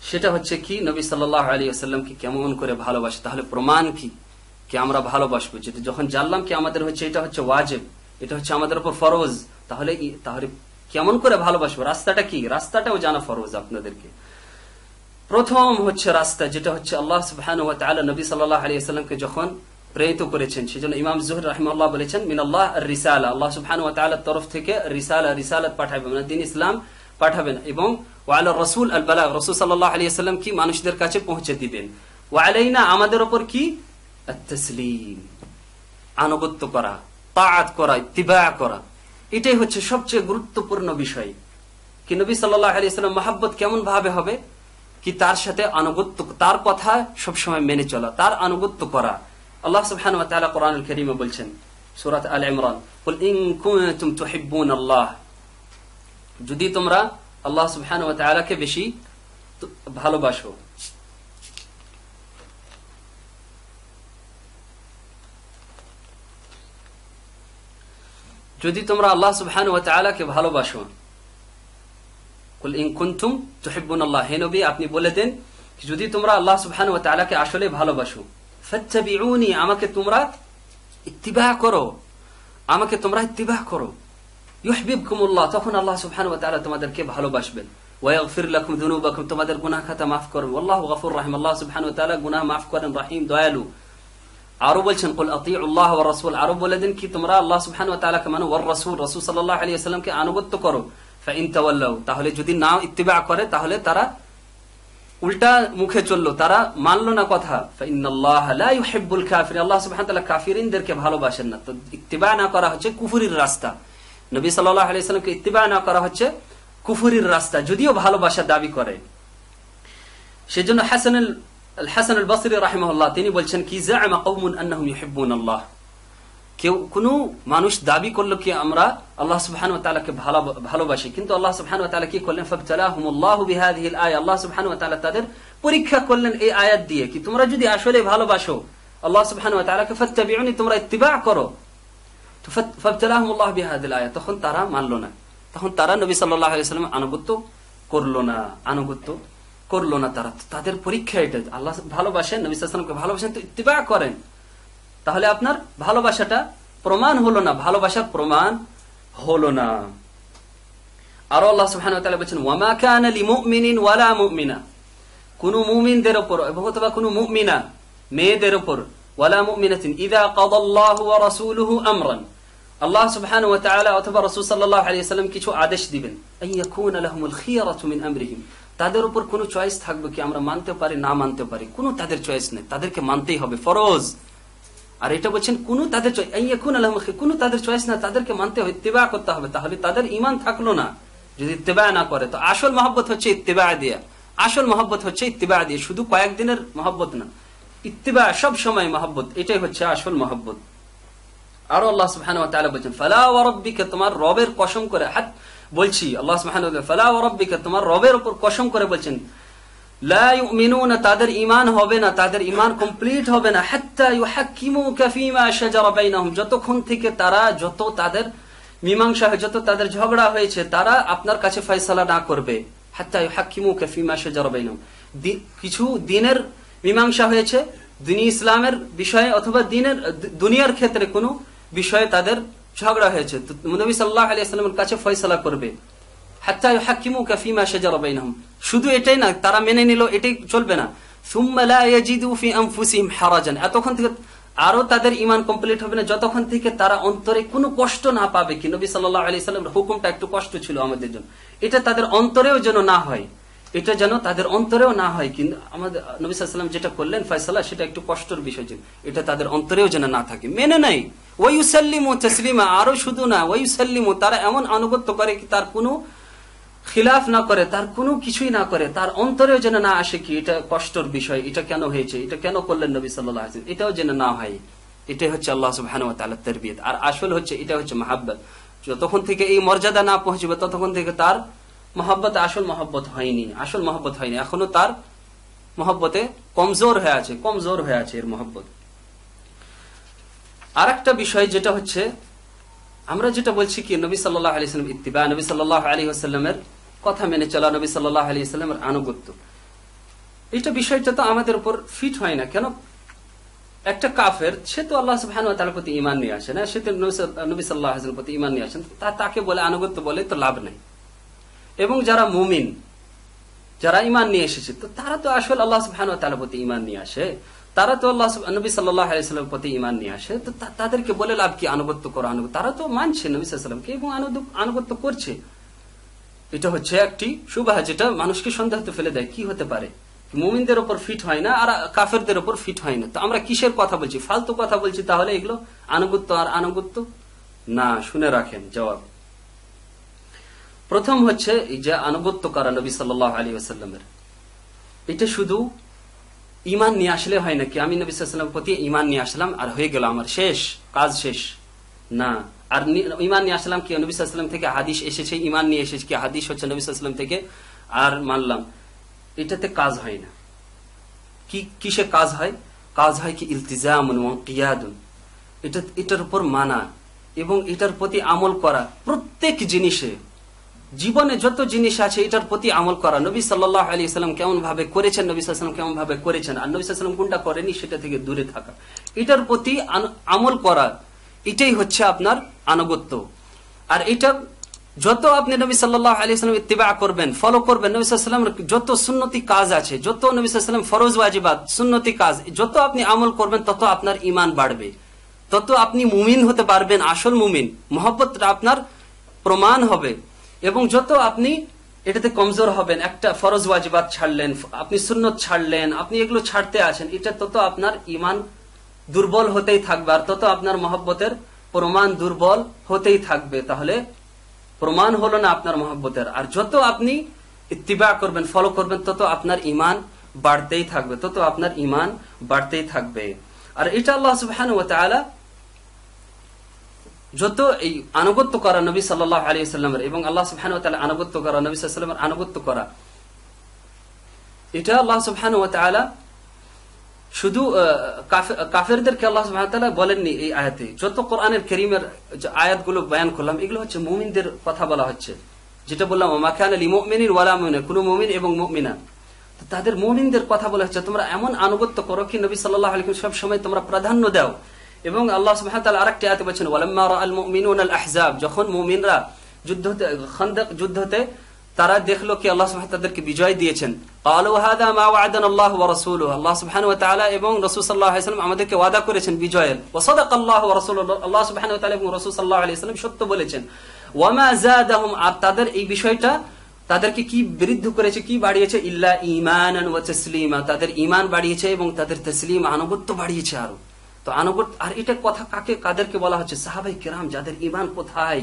সেটা হচ্ছে কি নবী সাল্লাহ আলী আসাল্লামকে কেমন করে ভালোবাসে তাহলে প্রমাণ কি কে আমরা ভালোবাসবো যেটা যখন জানলাম কি আমাদের হচ্ছে এটা হচ্ছে ওয়াজেব এটা হচ্ছে আমাদের উপর ফরজ তাহলে তাহলে কেমন করে ভালোবাসবো রাস্তাটা কি রাস্তাটাও জানা ফরজ আপনাদেরকে প্রথম হচ্ছে রাস্তা যেটা হচ্ছে আল্লাহ সুবহান ওয়া তাআলা নবী সাল্লাহ আলাইহি সাল্লামকে যখন প্রেরিত করেছেন সেজন্য ইমাম জুহর রাহিমাল্লাহ বলেছেন মিন আল্লাহ রিসালা আল্লাহ সুহান ও তাআলার তরফ থেকে রিসাল রিসালাত পাঠাবে মানে দিন ইসলাম পাঠাবেন এবং ওয়ালা রসুল আল বালা রসুল সাল্লাহ আলিয়া সাল্লাম কি মানুষদের কাছে পৌঁছে দিবেন ওয়ালাইনা আমাদের ওপর কি তসলিম আনুগত্য করা তাআত করা ইত্তিবা করা এটাই হচ্ছে সবচেয়ে গুরুত্বপূর্ণ বিষয় কি নবী সাল্লাল্লাহু আলাইহি সাল্লাম মাহাব্বত কেমন ভাবে হবে কি তার সাথে আনুগত্য তার কথা সব সময় মেনে চলা তার আনুগত্য করা আল্লাহ সুবহান ওয়া তাআলা কোরআনুল কারীমে বলছেন সূরা আল ইমরান কুল ইন কুনতুম তুহিব্বুন আল্লাহ যদি তোমরা আল্লাহ সুবহান ওয়া তাআলাকে বেশি ভালোবাসো যদি তোমরা আল্লাহ সুবহান ওয়া তাআলাকে ভালোবাসো কুল ইন কুনতুম তুহিব্বুন আল্লাহ হে নবী আপনি বলে দেন যদি তোমরা আল্লাহ সুবহান ওয়া তাআলাকে আসলে ভালোবাসো ফাত্তাবিউনি আমাকে তোমরা ইত্তিবা করো আমাকে তোমরা ইত্তিবা করো ইউহিবকুমুল্লাহ তখন আল্লাহ সুবহান ওয়া তাআলা তোমাদেরকে ভালোবাসবেন ويغفر لكم ذنوبكم তোমাদের গুনাহ খাতা maaf করবেন আল্লাহু গফুর রহিম আল্লাহ সুবহান ওয়া তাআলা গুনাহ maaf করেন রহিম দয়ালু আরো বলছেন আরো বলে দিন কি তোমরা আল্লাহ সুবহান ওয়া তাআলাকে মানো ওয়ার আনুগত্য করো তাহলে যদি না ইতিবাহ করে তাহলে তারা উল্টা মুখে চললো তারা মানলো না কথা ভালোবাসেন না তো ইতিবাহ না করা হচ্ছে কুফুরির রাস্তা নবী সাল্লাল্লাহু আলাইহি ওয়াসাল্লামকে না করা হচ্ছে কুফুরির রাস্তা যদিও ভালোবাসা দাবি করে সেজন্য হাসানুল الحسن البصري رحمه الله تيني بلشان كي زعم قوم أنهم يحبون الله كي كنو ما نوش دابي كلو كي أمرا الله سبحانه وتعالى كي بحلو باشي كنتو الله سبحانه وتعالى كي كلن فابتلاهم الله بهذه الآية الله سبحانه وتعالى تادر بريكا كلن اي آيات دي كي تمرا جدي عشولي بحلو باشو الله سبحانه وتعالى كي فاتبعوني تمرا اتباع كرو فابتلاهم الله بهذه الآية تخون ترى مالونا تخون ترى النبي صلى الله عليه وسلم أنا قلتو كرلونا أنا قلتو করলো না তারা তাদের পরীক্ষা এটা আল্লাহ ভালোবাসেন নবিসামকে ভালোবাসেন তো ইত্তিবা করেন তাহলে আপনার ভালোবাসাটা প্রমাণ হলো না ভালোবাসার প্রমাণ হলো না আরো আল্লাহ সুহান মুমিনদের ওপর অথবা মুমিনা মেয়েদের ওপর আল্লাহ অথবা সাল্লাম কিছু আদেশ দিবেন তাদের উপর কোনো চয়েস থাকবে কি আমরা মানতে পারি না মানতে পারি কোনো তাদের চয়েস নেই তাদেরকে মানতেই হবে ফরজ আর এটা বলছেন কোন তাদের কোন তাদের চয়েস না তাদেরকে মানতে হবে ইত্তেবা করতে হবে তাহলে তাদের ইমান থাকলো না যদি ইত্তেবা না করে তো আসল মহব্বত হচ্ছে ইত্তেবা দিয়া আসল মহব্বত হচ্ছে ইত্তেবা দিয়ে শুধু কয়েকদিনের মহব্বত না ইত্তেবা সব সময় মহব্বত এটাই হচ্ছে আসল মহব্বত আরো আল্লাহ সুহান বলছেন ফালা তোমার রবের কসম করে হাত বলছি আল্লাহ সুবাহিকা তোমার রবের উপর কসম করে বলছেন তাদের ইমান হবে না তাদের ইমান কমপ্লিট হবে না যতক্ষণ থেকে তারা যত তাদের মীমাংসা হয়ে যত তাদের ঝগড়া হয়েছে তারা আপনার কাছে ফয়সলা না করবে কিছু দিনের মীমাংসা হয়েছে দিনী ইসলামের বিষয়ে অথবা দিনের দুনিয়ার ক্ষেত্রে কোনো বিষয়ে তাদের ঝগড়া হয়েছে নবী সাল্লাহ আলি আসলামের কাছে ফয়সলা করবে কাফিমা শুধু এটাই না তারা মেনে নিল এটাই চলবে না এতক্ষণ থেকে আরো তাদের ইমান কমপ্লিট হবে না যতক্ষণ থেকে তারা অন্তরে কোনো কষ্ট না পাবে কি নবী সাল্লাহ আলি সাল্লামের হুকুমটা একটু কষ্ট ছিল আমাদের জন্য এটা তাদের অন্তরেও যেন না হয় এটা যেন তাদের অন্তরেও না হয় কিন্তু আমাদের নবী সাল্লাম যেটা করলেন ফয়সালা সেটা একটু কষ্টের বিষয় যেন এটা তাদের অন্তরেও যেন না থাকে মেনে নাই ওয়াইসাল্লিম তসলিমা আরো শুধু না ওয়াইসাল্লিম তারা এমন আনুগত্য করে কি তার কোনো খিলাফ না করে তার কোনো কিছুই না করে তার অন্তরেও যেন না আসে কি এটা কষ্টর বিষয় এটা কেন হয়েছে এটা কেন করলেন নবী সাল্লাহ আসলাম এটাও যেন না হয় এটাই হচ্ছে আল্লাহ সুবাহ তরবিয়ত আর আসল হচ্ছে এটা হচ্ছে মাহাব্বত যতক্ষণ থেকে এই মর্যাদা না পৌঁছবে ততক্ষণ থেকে তার মহব্বত আসল মহব্বত হয়নি আসল মহব্বত হয়নি এখনো তার মহব্বতে কমজোর হয়ে আছে কমজোর হয়ে আছে এর মহব্বত আর একটা বিষয় যেটা হচ্ছে আমরা যেটা বলছি কি নবী সাল্লাহ আলি সাল্লাম ইত্তিবা নবী সাল্লাহ আলী আসাল্লামের কথা মেনে চলা নবী সাল্লাহ আলী সাল্লামের আনুগত্য এটা বিষয়টা তো আমাদের উপর ফিট হয় না কেন একটা কাফের সে তো আল্লাহ সুহান তার প্রতি ইমান নিয়ে আসে না সে তো নবী সাল্লাহ প্রতি ইমান নিয়ে আসেন তা তাকে বলে আনুগত্য বলে তো লাভ নেই এবং যারা মুমিন যারা ইমান নিয়ে এসেছে তো তারা তো আসলে আল্লাহ সুবহান প্রতি ইমান নিয়ে আসে তারা তো আল্লাহ নবী সাল্লাহ প্রতি ইমান নিয়ে আসে তো তাদেরকে বলে লাভ কি আনুগত্য করা আনুগত্য তারা তো মানছে নবী সাল্লামকে এবং আনুগত্য করছে এটা হচ্ছে একটি সুবাহ যেটা মানুষকে সন্দেহতে ফেলে দেয় কি হতে পারে মুমিনদের ওপর ফিট হয় না আর কাফেরদের ওপর ফিট হয় না তো আমরা কিসের কথা বলছি ফালতু কথা বলছি তাহলে এগুলো আনুগত্য আর আনুগত্য না শুনে রাখেন জবাব প্রথম হচ্ছে এই যে আনুগত্য করা নবী সাল্লাহ আলী আসাল্লামের এটা শুধু ইমান নিয়ে আসলে হয় নাকি আমি নবী সাল্লামের প্রতি ইমান নিয়ে আসলাম আর হয়ে গেল আমার শেষ কাজ শেষ না আর ইমান নিয়ে আসলাম কি নবী সাল্লাম থেকে হাদিস এসেছে ইমান নিয়ে এসেছে কি হাদিস হচ্ছে নবী সাল্লাম থেকে আর মানলাম এটাতে কাজ হয় না কি কিসে কাজ হয় কাজ হয় কি ইলতিজাম এটার উপর মানা এবং এটার প্রতি আমল করা প্রত্যেক জিনিসে জীবনে যত জিনিস আছে এটার প্রতি আমল করা নবী সাল্লাহ আলী সাল্লাম কেমন ভাবে করেছেন নবী সাল্লাম কেমন ভাবে করেছেন আর নবী সাল্লাম কোনটা করেনি সেটা থেকে দূরে থাকা এটার প্রতি আমল করা এটাই হচ্ছে আপনার আনুগত্য আর এটা যত আপনি নবী সাল্লাহ আলী সাল্লাম ইত্তিবা করবেন ফলো করবেন নবী সাল্লাম যত সুন্নতি কাজ আছে যত নবী সাল্লাম ফরোজ ওয়াজিবাদ সুন্নতি কাজ যত আপনি আমল করবেন তত আপনার ইমান বাড়বে তত আপনি মুমিন হতে পারবেন আসল মুমিন মহব্বতটা আপনার প্রমাণ হবে এবং যত আপনি এটাতে কমজোর হবেন একটা ফরজ ওয়াজিবাদ ছাড়লেন আপনি সুন্নত ছাড়লেন আপনি এগুলো ছাড়তে আছেন এটা তত আপনার ইমান দুর্বল হতেই থাকবে আর তত আপনার মহব্বতের প্রমাণ দুর্বল হতেই থাকবে তাহলে প্রমাণ হলো না আপনার মহব্বতের আর যত আপনি ইতিবা করবেন ফলো করবেন তত আপনার ইমান বাড়তেই থাকবে তত আপনার ইমান বাড়তেই থাকবে আর এটা আল্লাহ সুবাহ যত এই আনুগত্য করা নবী সাল্লাহ আলী সাল্লামের এবং আল্লাহ সুবহান আনুগত্য করা নবী সাল্লামের আনুগত্য করা এটা আল্লাহ সুবহান শুধু কাফেরদেরকে আল্লাহ সুবহান বলেননি এই আয়াতে যত কোরআনের কেরিমের করিমের আয়াতগুলো বয়ান করলাম এগুলো হচ্ছে মুমিনদের কথা বলা হচ্ছে যেটা বললাম মাখে আনালি মুমিনির ওয়ালা মুমিনা কোনো মুমিন এবং মুমিনা তাদের মুমিনদের কথা বলা হচ্ছে তোমরা এমন আনুগত্য করো কি নবী সাল্লাহ আলিকুম সব সময় তোমরা প্রাধান্য দাও এবং আল্লাহ সুবহান তাআলা আরেকটি আয়াতে বলেছেন ওয়ালাম্মা রাআল মুমিনুন আল আহজাব যখন মুমিনরা যুদ্ধতে খন্দক যুদ্ধতে তারা দেখলো কি আল্লাহ সুবহান তাদেরকে বিজয় দিয়েছেন قالوا هذا ما وعدنا الله ورسوله আল্লাহ সুবহানাহু ওয়া তাআলা এবং রাসূল সাল্লাল্লাহু আলাইহি সাল্লাম আমাদেরকে ওয়াদা করেছেন বিজয়ের ওয়া সাদাক আল্লাহ ওয়া রাসূলুহু আল্লাহ সুবহানাহু ওয়া তাআলা এবং রাসূল সাল্লাল্লাহু আলাইহি সাল্লাম সত্য বলেছেন ওয়া মা যাদাহুম আর তাদের এই বিষয়টা তাদেরকে কি বৃদ্ধি করেছে কি বাড়িয়েছে ইল্লা ঈমানান ওয়া তাসলিমা তাদের ঈমান বাড়িয়েছে এবং তাদের তাসলিম আনুগত্য বাড়িয়েছে আরো তো আনুগত্য আর এটা কথা কাকে কাদেরকে বলা হচ্ছে সাহাবাই কেরাম যাদের ইমান কোথায়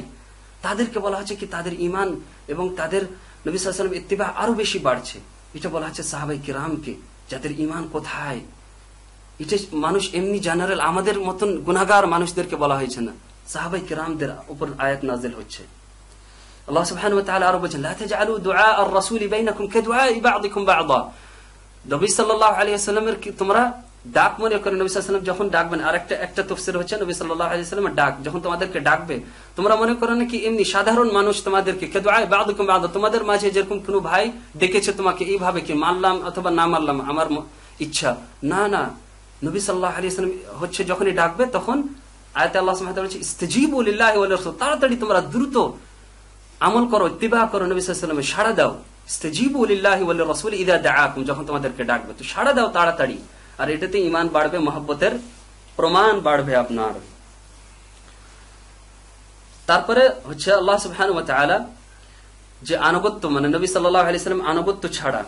তাদেরকে বলা হচ্ছে কি তাদের ইমান এবং তাদের নবী সাল্লাম ইত্তিবা আরো বেশি বাড়ছে এটা বলা হচ্ছে সাহাবাই কেরামকে যাদের ইমান কোথায় এটা মানুষ এমনি জেনারেল আমাদের মতন গুনাগার মানুষদেরকে বলা হয়েছে না সাহাবাই কেরামদের উপর আয়াত নাজেল হচ্ছে আল্লাহ সুবহান ওয়া তাআলা আরো বলেন লা তাজআলু দুআ আর রাসূলি বাইনাকুম কাদুআ বা'দিকুম বা'দা নবী সাল্লাল্লাহু আলাইহি ওয়াসাল্লামের তোমরা ডাক মনে করে নবী সাল্লাম যখন ডাকবেন আর একটা একটা তফসিল হচ্ছে নবী সাল্লাম ডাক যখন তোমাদেরকে ডাকবে তোমরা মনে করো নাকি এমনি সাধারণ মানুষ তোমাদেরকে কেদু আয় বাদুকুম বাদ তোমাদের মাঝে যেরকম কোন ভাই দেখেছে তোমাকে এইভাবে কি মারলাম অথবা না মারলাম আমার ইচ্ছা না না নবী সাল্লাহ আলিয়াল্লাম হচ্ছে যখনই ডাকবে তখন আয়তে আল্লাহ হচ্ছে তাড়াতাড়ি তোমরা দ্রুত আমল করো ইতিবাহ করো নবী সাল্লামে সাড়া দাও ইস্তেজিব রসুল ইদা দা যখন তোমাদেরকে ডাকবে তো সাড়া দাও তাড়াতাড়ি আর এটাতে ইমান বাড়বে মহাব্বতের প্রমাণ বাড়বে আপনার তারপরে হচ্ছে আল্লাহ সুবহান যে আনুগত্য মানে নবী সাল্লাহ আলি আনুগত্য ছাড়া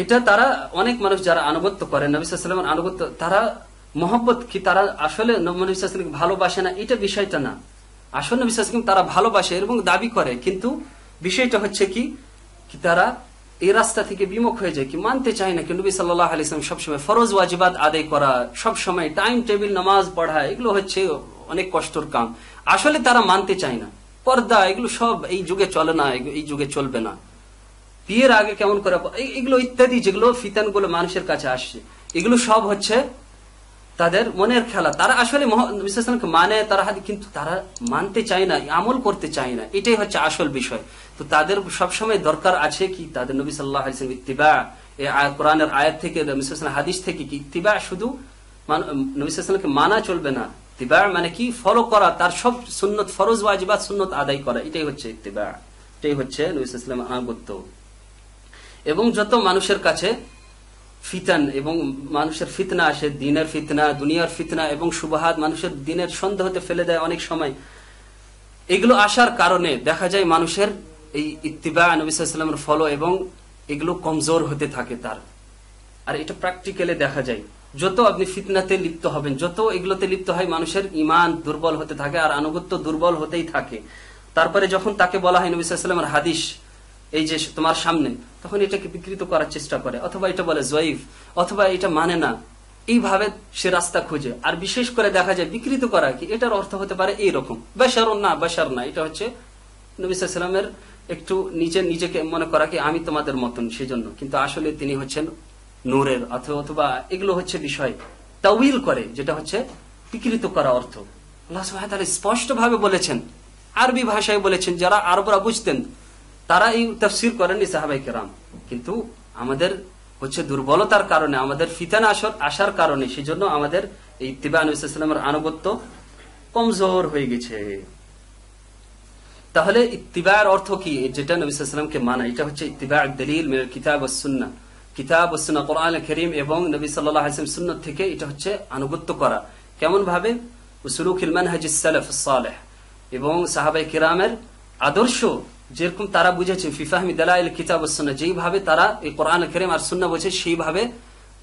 এটা তারা অনেক মানুষ যারা আনুগত্য করে নবী আনুগত্য তারা মহব্বত কি তারা আসলে নবী ভালোবাসে না এটা বিষয়টা না আসলে নবী সাল্লাম তারা ভালোবাসে এবং দাবি করে কিন্তু বিষয়টা হচ্ছে কি তারা এই রাস্তা থেকে বিমুখ হয়ে যায় কি মানতে চাই না কি নবী সাল্লাহ আলিয়াম সবসময় ফরজ ওয়াজিবাদ আদায় করা সবসময় টাইম টেবিল নামাজ পড়া এগুলো হচ্ছে অনেক কষ্টর কাম আসলে তারা মানতে চায় না পর্দা এগুলো সব এই যুগে চলে না এই যুগে চলবে না বিয়ের আগে কেমন করে এগুলো ইত্যাদি যেগুলো ফিতানগুলো মানুষের কাছে আসছে এগুলো সব হচ্ছে তাদের মনের খেলা তারা আসলে বিশ্বাসকে মানে তারা কিন্তু তারা মানতে চায় না আমল করতে চায় না এটাই হচ্ছে আসল বিষয় তো তাদের সবসময় দরকার আছে কি তাদের নবী সাল্লাহ আলিসের ইত্তিবা কোরআনের আয়াত থেকে মিসাল হাদিস থেকে কি ইতিবা শুধু নবিসামকে মানা চলবে না ইতিবা মানে কি ফলো করা তার সব সুন্নত ফরজ ওয়াজিবাত সুন্নত আদায় করা এটাই হচ্ছে ইতিবা এটাই হচ্ছে নবিসাম আনুগত্য এবং যত মানুষের কাছে ফিতান এবং মানুষের ফিতনা আসে দিনের ফিতনা দুনিয়ার ফিতনা এবং সুবাহাত মানুষের দিনের সন্দেহতে ফেলে দেয় অনেক সময় এগুলো আসার কারণে দেখা যায় মানুষের এই ইত্তিবা নবিসামের ফলো এবং এগুলো কমজোর হতে থাকে তার আর এটা প্র্যাকটিক্যালে দেখা যায় যত আপনি ফিতনাতে লিপ্ত হবেন যত এগুলোতে লিপ্ত হয় মানুষের ইমান দুর্বল হতে থাকে আর আনুগত্য দুর্বল হতেই থাকে তারপরে যখন তাকে বলা হয় নবিসামের হাদিস এই যে তোমার সামনে তখন এটাকে বিকৃত করার চেষ্টা করে অথবা এটা বলে জয়ীফ অথবা এটা মানে না এইভাবে সে রাস্তা খুঁজে আর বিশেষ করে দেখা যায় বিকৃত করা কি এটার অর্থ হতে পারে এই রকম বেসার না বেসার না এটা হচ্ছে নবিসামের একটু নিজে নিজেকে মনে করা কি আমি তোমাদের মতন সেজন্য কিন্তু আসলে তিনি হচ্ছেন নূরের অথবা এগুলো হচ্ছে বিষয় তাউইল করে যেটা হচ্ছে বিকৃত করা অর্থ আল্লাহ স্পষ্ট ভাবে বলেছেন আরবি ভাষায় বলেছেন যারা আরবরা বুঝতেন তারা এই তফসির করেননি সাহাবাই কেরাম কিন্তু আমাদের হচ্ছে দুর্বলতার কারণে আমাদের ফিতান আসর আসার কারণে সেজন্য আমাদের এই ইতিবাহামের আনুগত্য কমজোর হয়ে গেছে তাহলে ইত্তিবার অর্থ কি যেটা নবীলামকে মানা এটা হচ্ছে দলিল কিতাব সুন্না কিতাব সুন্না কোরআন করিম এবং নবী সাল্লাহ থেকে এটা হচ্ছে আনুগত্য করা কেমন ভাবে উসুলুক ইলমান হাজিজ সালেফ সালেহ এবং সাহাবাই কিরামের আদর্শ যেরকম তারা বুঝেছে ফিফাহমি দালাইল কিতাব সুন্না যেইভাবে তারা এই কোরআন করিম আর সুন্না বোঝে সেইভাবে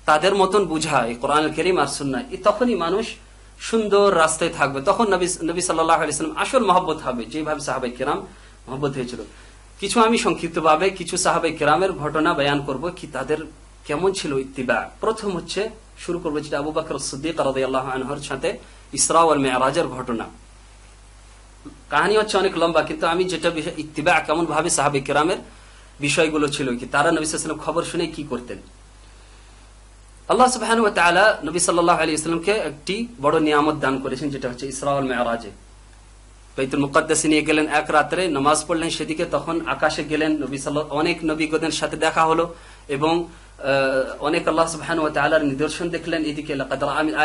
তাদের মতন বুঝা এই কোরআন করিম আর সুন্না এই তখনই মানুষ সুন্দর রাস্তায় থাকবে তখন নবী নবী সাল্লাহ আলিয়াল্লাম আসল মহব্বত হবে যেভাবে সাহাবাই কেরাম মহব্বত হয়েছিল কিছু আমি সংক্ষিপ্ত ভাবে কিছু সাহাবাই কেরামের ঘটনা বয়ান করব কি তাদের কেমন ছিল ইতিবা প্রথম হচ্ছে শুরু করবো যেটা আবু বাকর সুদ্দিক আলাদ আল্লাহ আনহর সাথে ইসরা মেয়ারাজের ঘটনা কাহিনী হচ্ছে অনেক লম্বা কিন্তু আমি যেটা বিষয় ইত্তিবা কেমন ভাবে সাহাবে কেরামের বিষয়গুলো ছিল কি তারা নবী সাল্লাম খবর শুনে কি করতেন আল্লাহ সুবাহানু তালা নবী সাল্লাহ আলী ইসলামকে একটি বড় নিয়ামত দান করেছেন যেটা হচ্ছে ইসরাউল মেয়ারাজে বেতুল মুকদ্দাসে নিয়ে গেলেন এক রাত্রে নামাজ পড়লেন সেদিকে তখন আকাশে গেলেন নবী সাল্লাহ অনেক নবী গোদের সাথে দেখা হলো এবং অনেক আল্লাহ সুবহান নিদর্শন দেখলেন এদিকে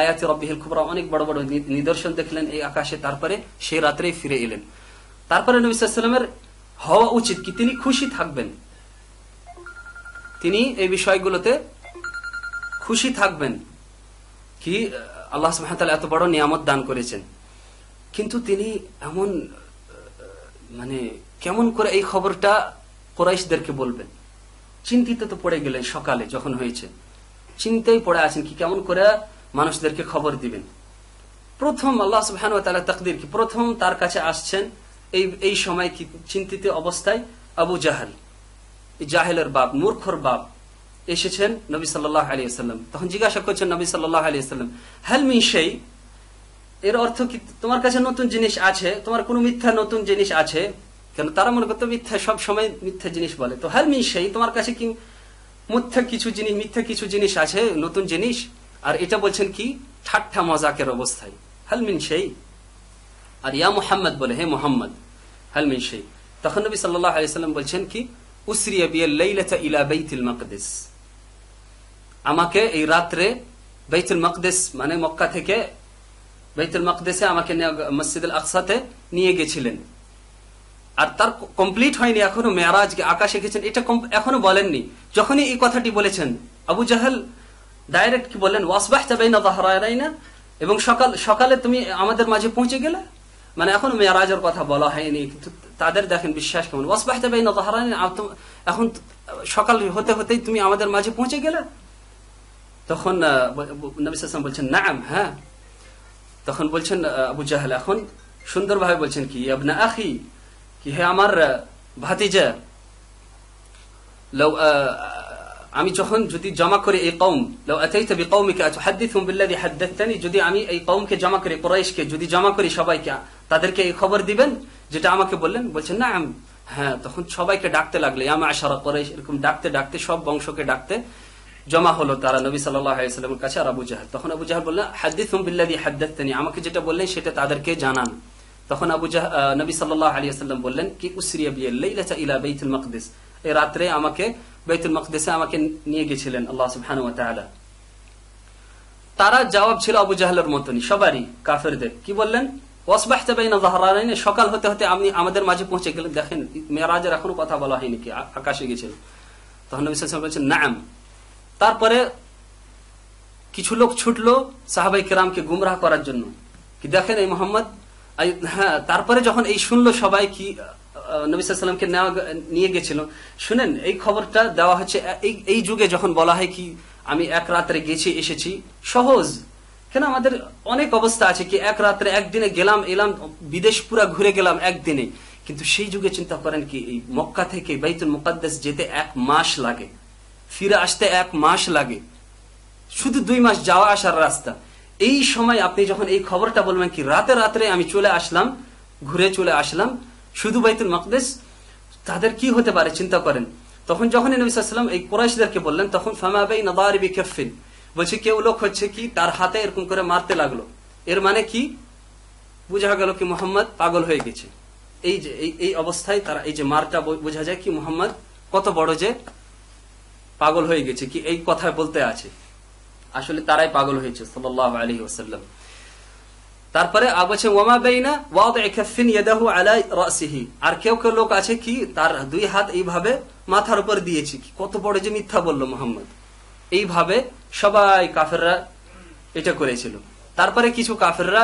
আয়াতি রব্বিহিল অনেক বড় বড় নিদর্শন দেখলেন এই আকাশে তারপরে সেই ফিরে এলেন তারপরে হওয়া উচিত কি তিনি খুশি থাকবেন তিনি এই বিষয়গুলোতে খুশি থাকবেন কি আল্লাহ সুবহান তালা এত বড় নিয়ামত দান করেছেন কিন্তু তিনি এমন মানে কেমন করে এই খবরটা কোরাইশদেরকে বলবেন চিন্তিত তো পড়ে গেলেন সকালে যখন হয়েছে চিন্তাই পড়ে আছেন কি কেমন করে মানুষদেরকে খবর দিবেন প্রথম আল্লাহ সুহান তাকদির কি প্রথম তার কাছে আসছেন এই এই সময় কি চিন্তিত অবস্থায় আবু জাহাল জাহেলের বাপ মূর্খর বাপ এসেছেন নবী সাল্লাহ আলী আসাল্লাম তখন জিজ্ঞাসা করছেন নবী সাল্লাহ আলী আসাল্লাম হেলমি সেই এর অর্থ কি তোমার কাছে নতুন জিনিস আছে তোমার কোনো মিথ্যা নতুন জিনিস আছে কেন তারা মনে করতো মিথ্যা সব সময় মিথ্যা জিনিস বলে তো হ্যাঁ সেই তোমার কাছে কি মিথ্যা কিছু জিনিস মিথ্যা কিছু জিনিস আছে নতুন জিনিস আর এটা বলছেন কি ঠাট্টা মজাকের অবস্থায় সেই হ্যাঁ, আর ইয়া মোহাম্মদ বলে হে মোহাম্মদ সেই হ্যাঁ, তখন নবী সাল্লাহ বলছেন কি উসরিয়া ইলা আমাকে এই রাত্রে বাইতুল মকদেস মানে মক্কা থেকে বাইতুল মকদেসে আমাকে মসজিদ আকসাতে নিয়ে গেছিলেন আর তার কমপ্লিট হয়নি এখনো মেয়ারাজকে আকাশে গেছেন এটা এখনো বলেননি যখনই এই কথাটি বলেছেন আবু জাহেল ডাইরেক্ট কি বললেন ওয়াসবাহ যাবে না তাহারাই না এবং সকাল সকালে তুমি আমাদের মাঝে পৌঁছে গেলে মানে এখন মেয়ারাজের কথা বলা হয়নি কিন্তু তাদের দেখেন বিশ্বাস কেমন ওয়াসবাহ যাবে না তাহারাই না এখন সকাল হতে হতেই তুমি আমাদের মাঝে পৌঁছে গেলে তখন নবিসাম বলছেন নাম হ্যাঁ তখন বলছেন আবু জাহেল এখন সুন্দরভাবে বলছেন কি আবনা আখি কি হে আমার ভাতিজা আমি যখন যদি জমা করি এই কৌম যদি আমি এই কৌমকে জমা করি কোরাইশকে যদি জমা করি সবাইকে তাদেরকে এই খবর দিবেন যেটা আমাকে বললেন বলছেন না আমি হ্যাঁ তখন সবাইকে ডাকতে লাগলো আমা আশারা কোরাইশ এরকম ডাকতে ডাকতে সব বংশকে ডাকতে জমা হলো তারা নবী সাল্লামের কাছে আর আবু জাহাল তখন আবু জাহাল বললেন হাদ্দিস আমাকে যেটা বললেন সেটা তাদেরকে জানান তখন আবু জাহ নবী সাল্লাহ আলী আসাল্লাম বললেন কি উসরিয়া বিয়ে লাইলাচা ইলা বেতুল মকদিস এই রাত্রে আমাকে বেতুল মকদিসে আমাকে নিয়ে গেছিলেন আল্লাহ সুবহানাহু তারা জবাব ছিল আবু জাহলের মতনই সবারই কাফেরদের কি বললেন সকাল হতে হতে আপনি আমাদের মাঝে পৌঁছে গেলেন দেখেন মেরাজের এখনো কথা বলা হয়নি কি আকাশে গেছিল তখন নবী বলছেন নাম তারপরে কিছু লোক ছুটলো সাহাবাই কেরামকে গুমরাহ করার জন্য কি দেখেন এই মোহাম্মদ হ্যাঁ তারপরে যখন এই শুনলো সবাই কি নবিসামকে নেওয়া নিয়ে গেছিল শুনেন এই খবরটা দেওয়া হচ্ছে এই এই যুগে যখন বলা হয় কি আমি এক রাত্রে গেছি এসেছি সহজ কেন আমাদের অনেক অবস্থা আছে কি এক রাত্রে একদিনে গেলাম এলাম বিদেশ পুরা ঘুরে গেলাম একদিনে কিন্তু সেই যুগে চিন্তা করেন কি এই মক্কা থেকে বাইতুল মুকাদ্দেশ যেতে এক মাস লাগে ফিরে আসতে এক মাস লাগে শুধু দুই মাস যাওয়া আসার রাস্তা এই সময় আপনি যখন এই খবরটা বলবেন কি রাতে রাত্রে আমি চলে আসলাম ঘুরে চলে আসলাম শুধু বাইতুল মকদেস তাদের কি হতে পারে চিন্তা করেন তখন যখন নবীলাম এই কোরাইশদেরকে বললেন তখন ফামাবাই নদারিবি কেফিন বলছে কেউ লোক হচ্ছে কি তার হাতে এরকম করে মারতে লাগলো এর মানে কি বোঝা গেল কি মোহাম্মদ পাগল হয়ে গেছে এই যে এই অবস্থায় তারা এই যে মারটা বোঝা যায় কি মোহাম্মদ কত বড় যে পাগল হয়ে গেছে কি এই কথা বলতে আছে আসলে তারাই পাগল হয়েছে সাল্লাহ আলী ওসাল্লাম তারপরে বলছে ওমা বেইনা ওয়াদাহু আর কেউ কেউ লোক আছে কি তার দুই হাত এইভাবে মাথার উপর দিয়েছে কত বড় যে মিথ্যা বলল মোহাম্মদ এইভাবে সবাই কাফেররা এটা করেছিল তারপরে কিছু কাফেররা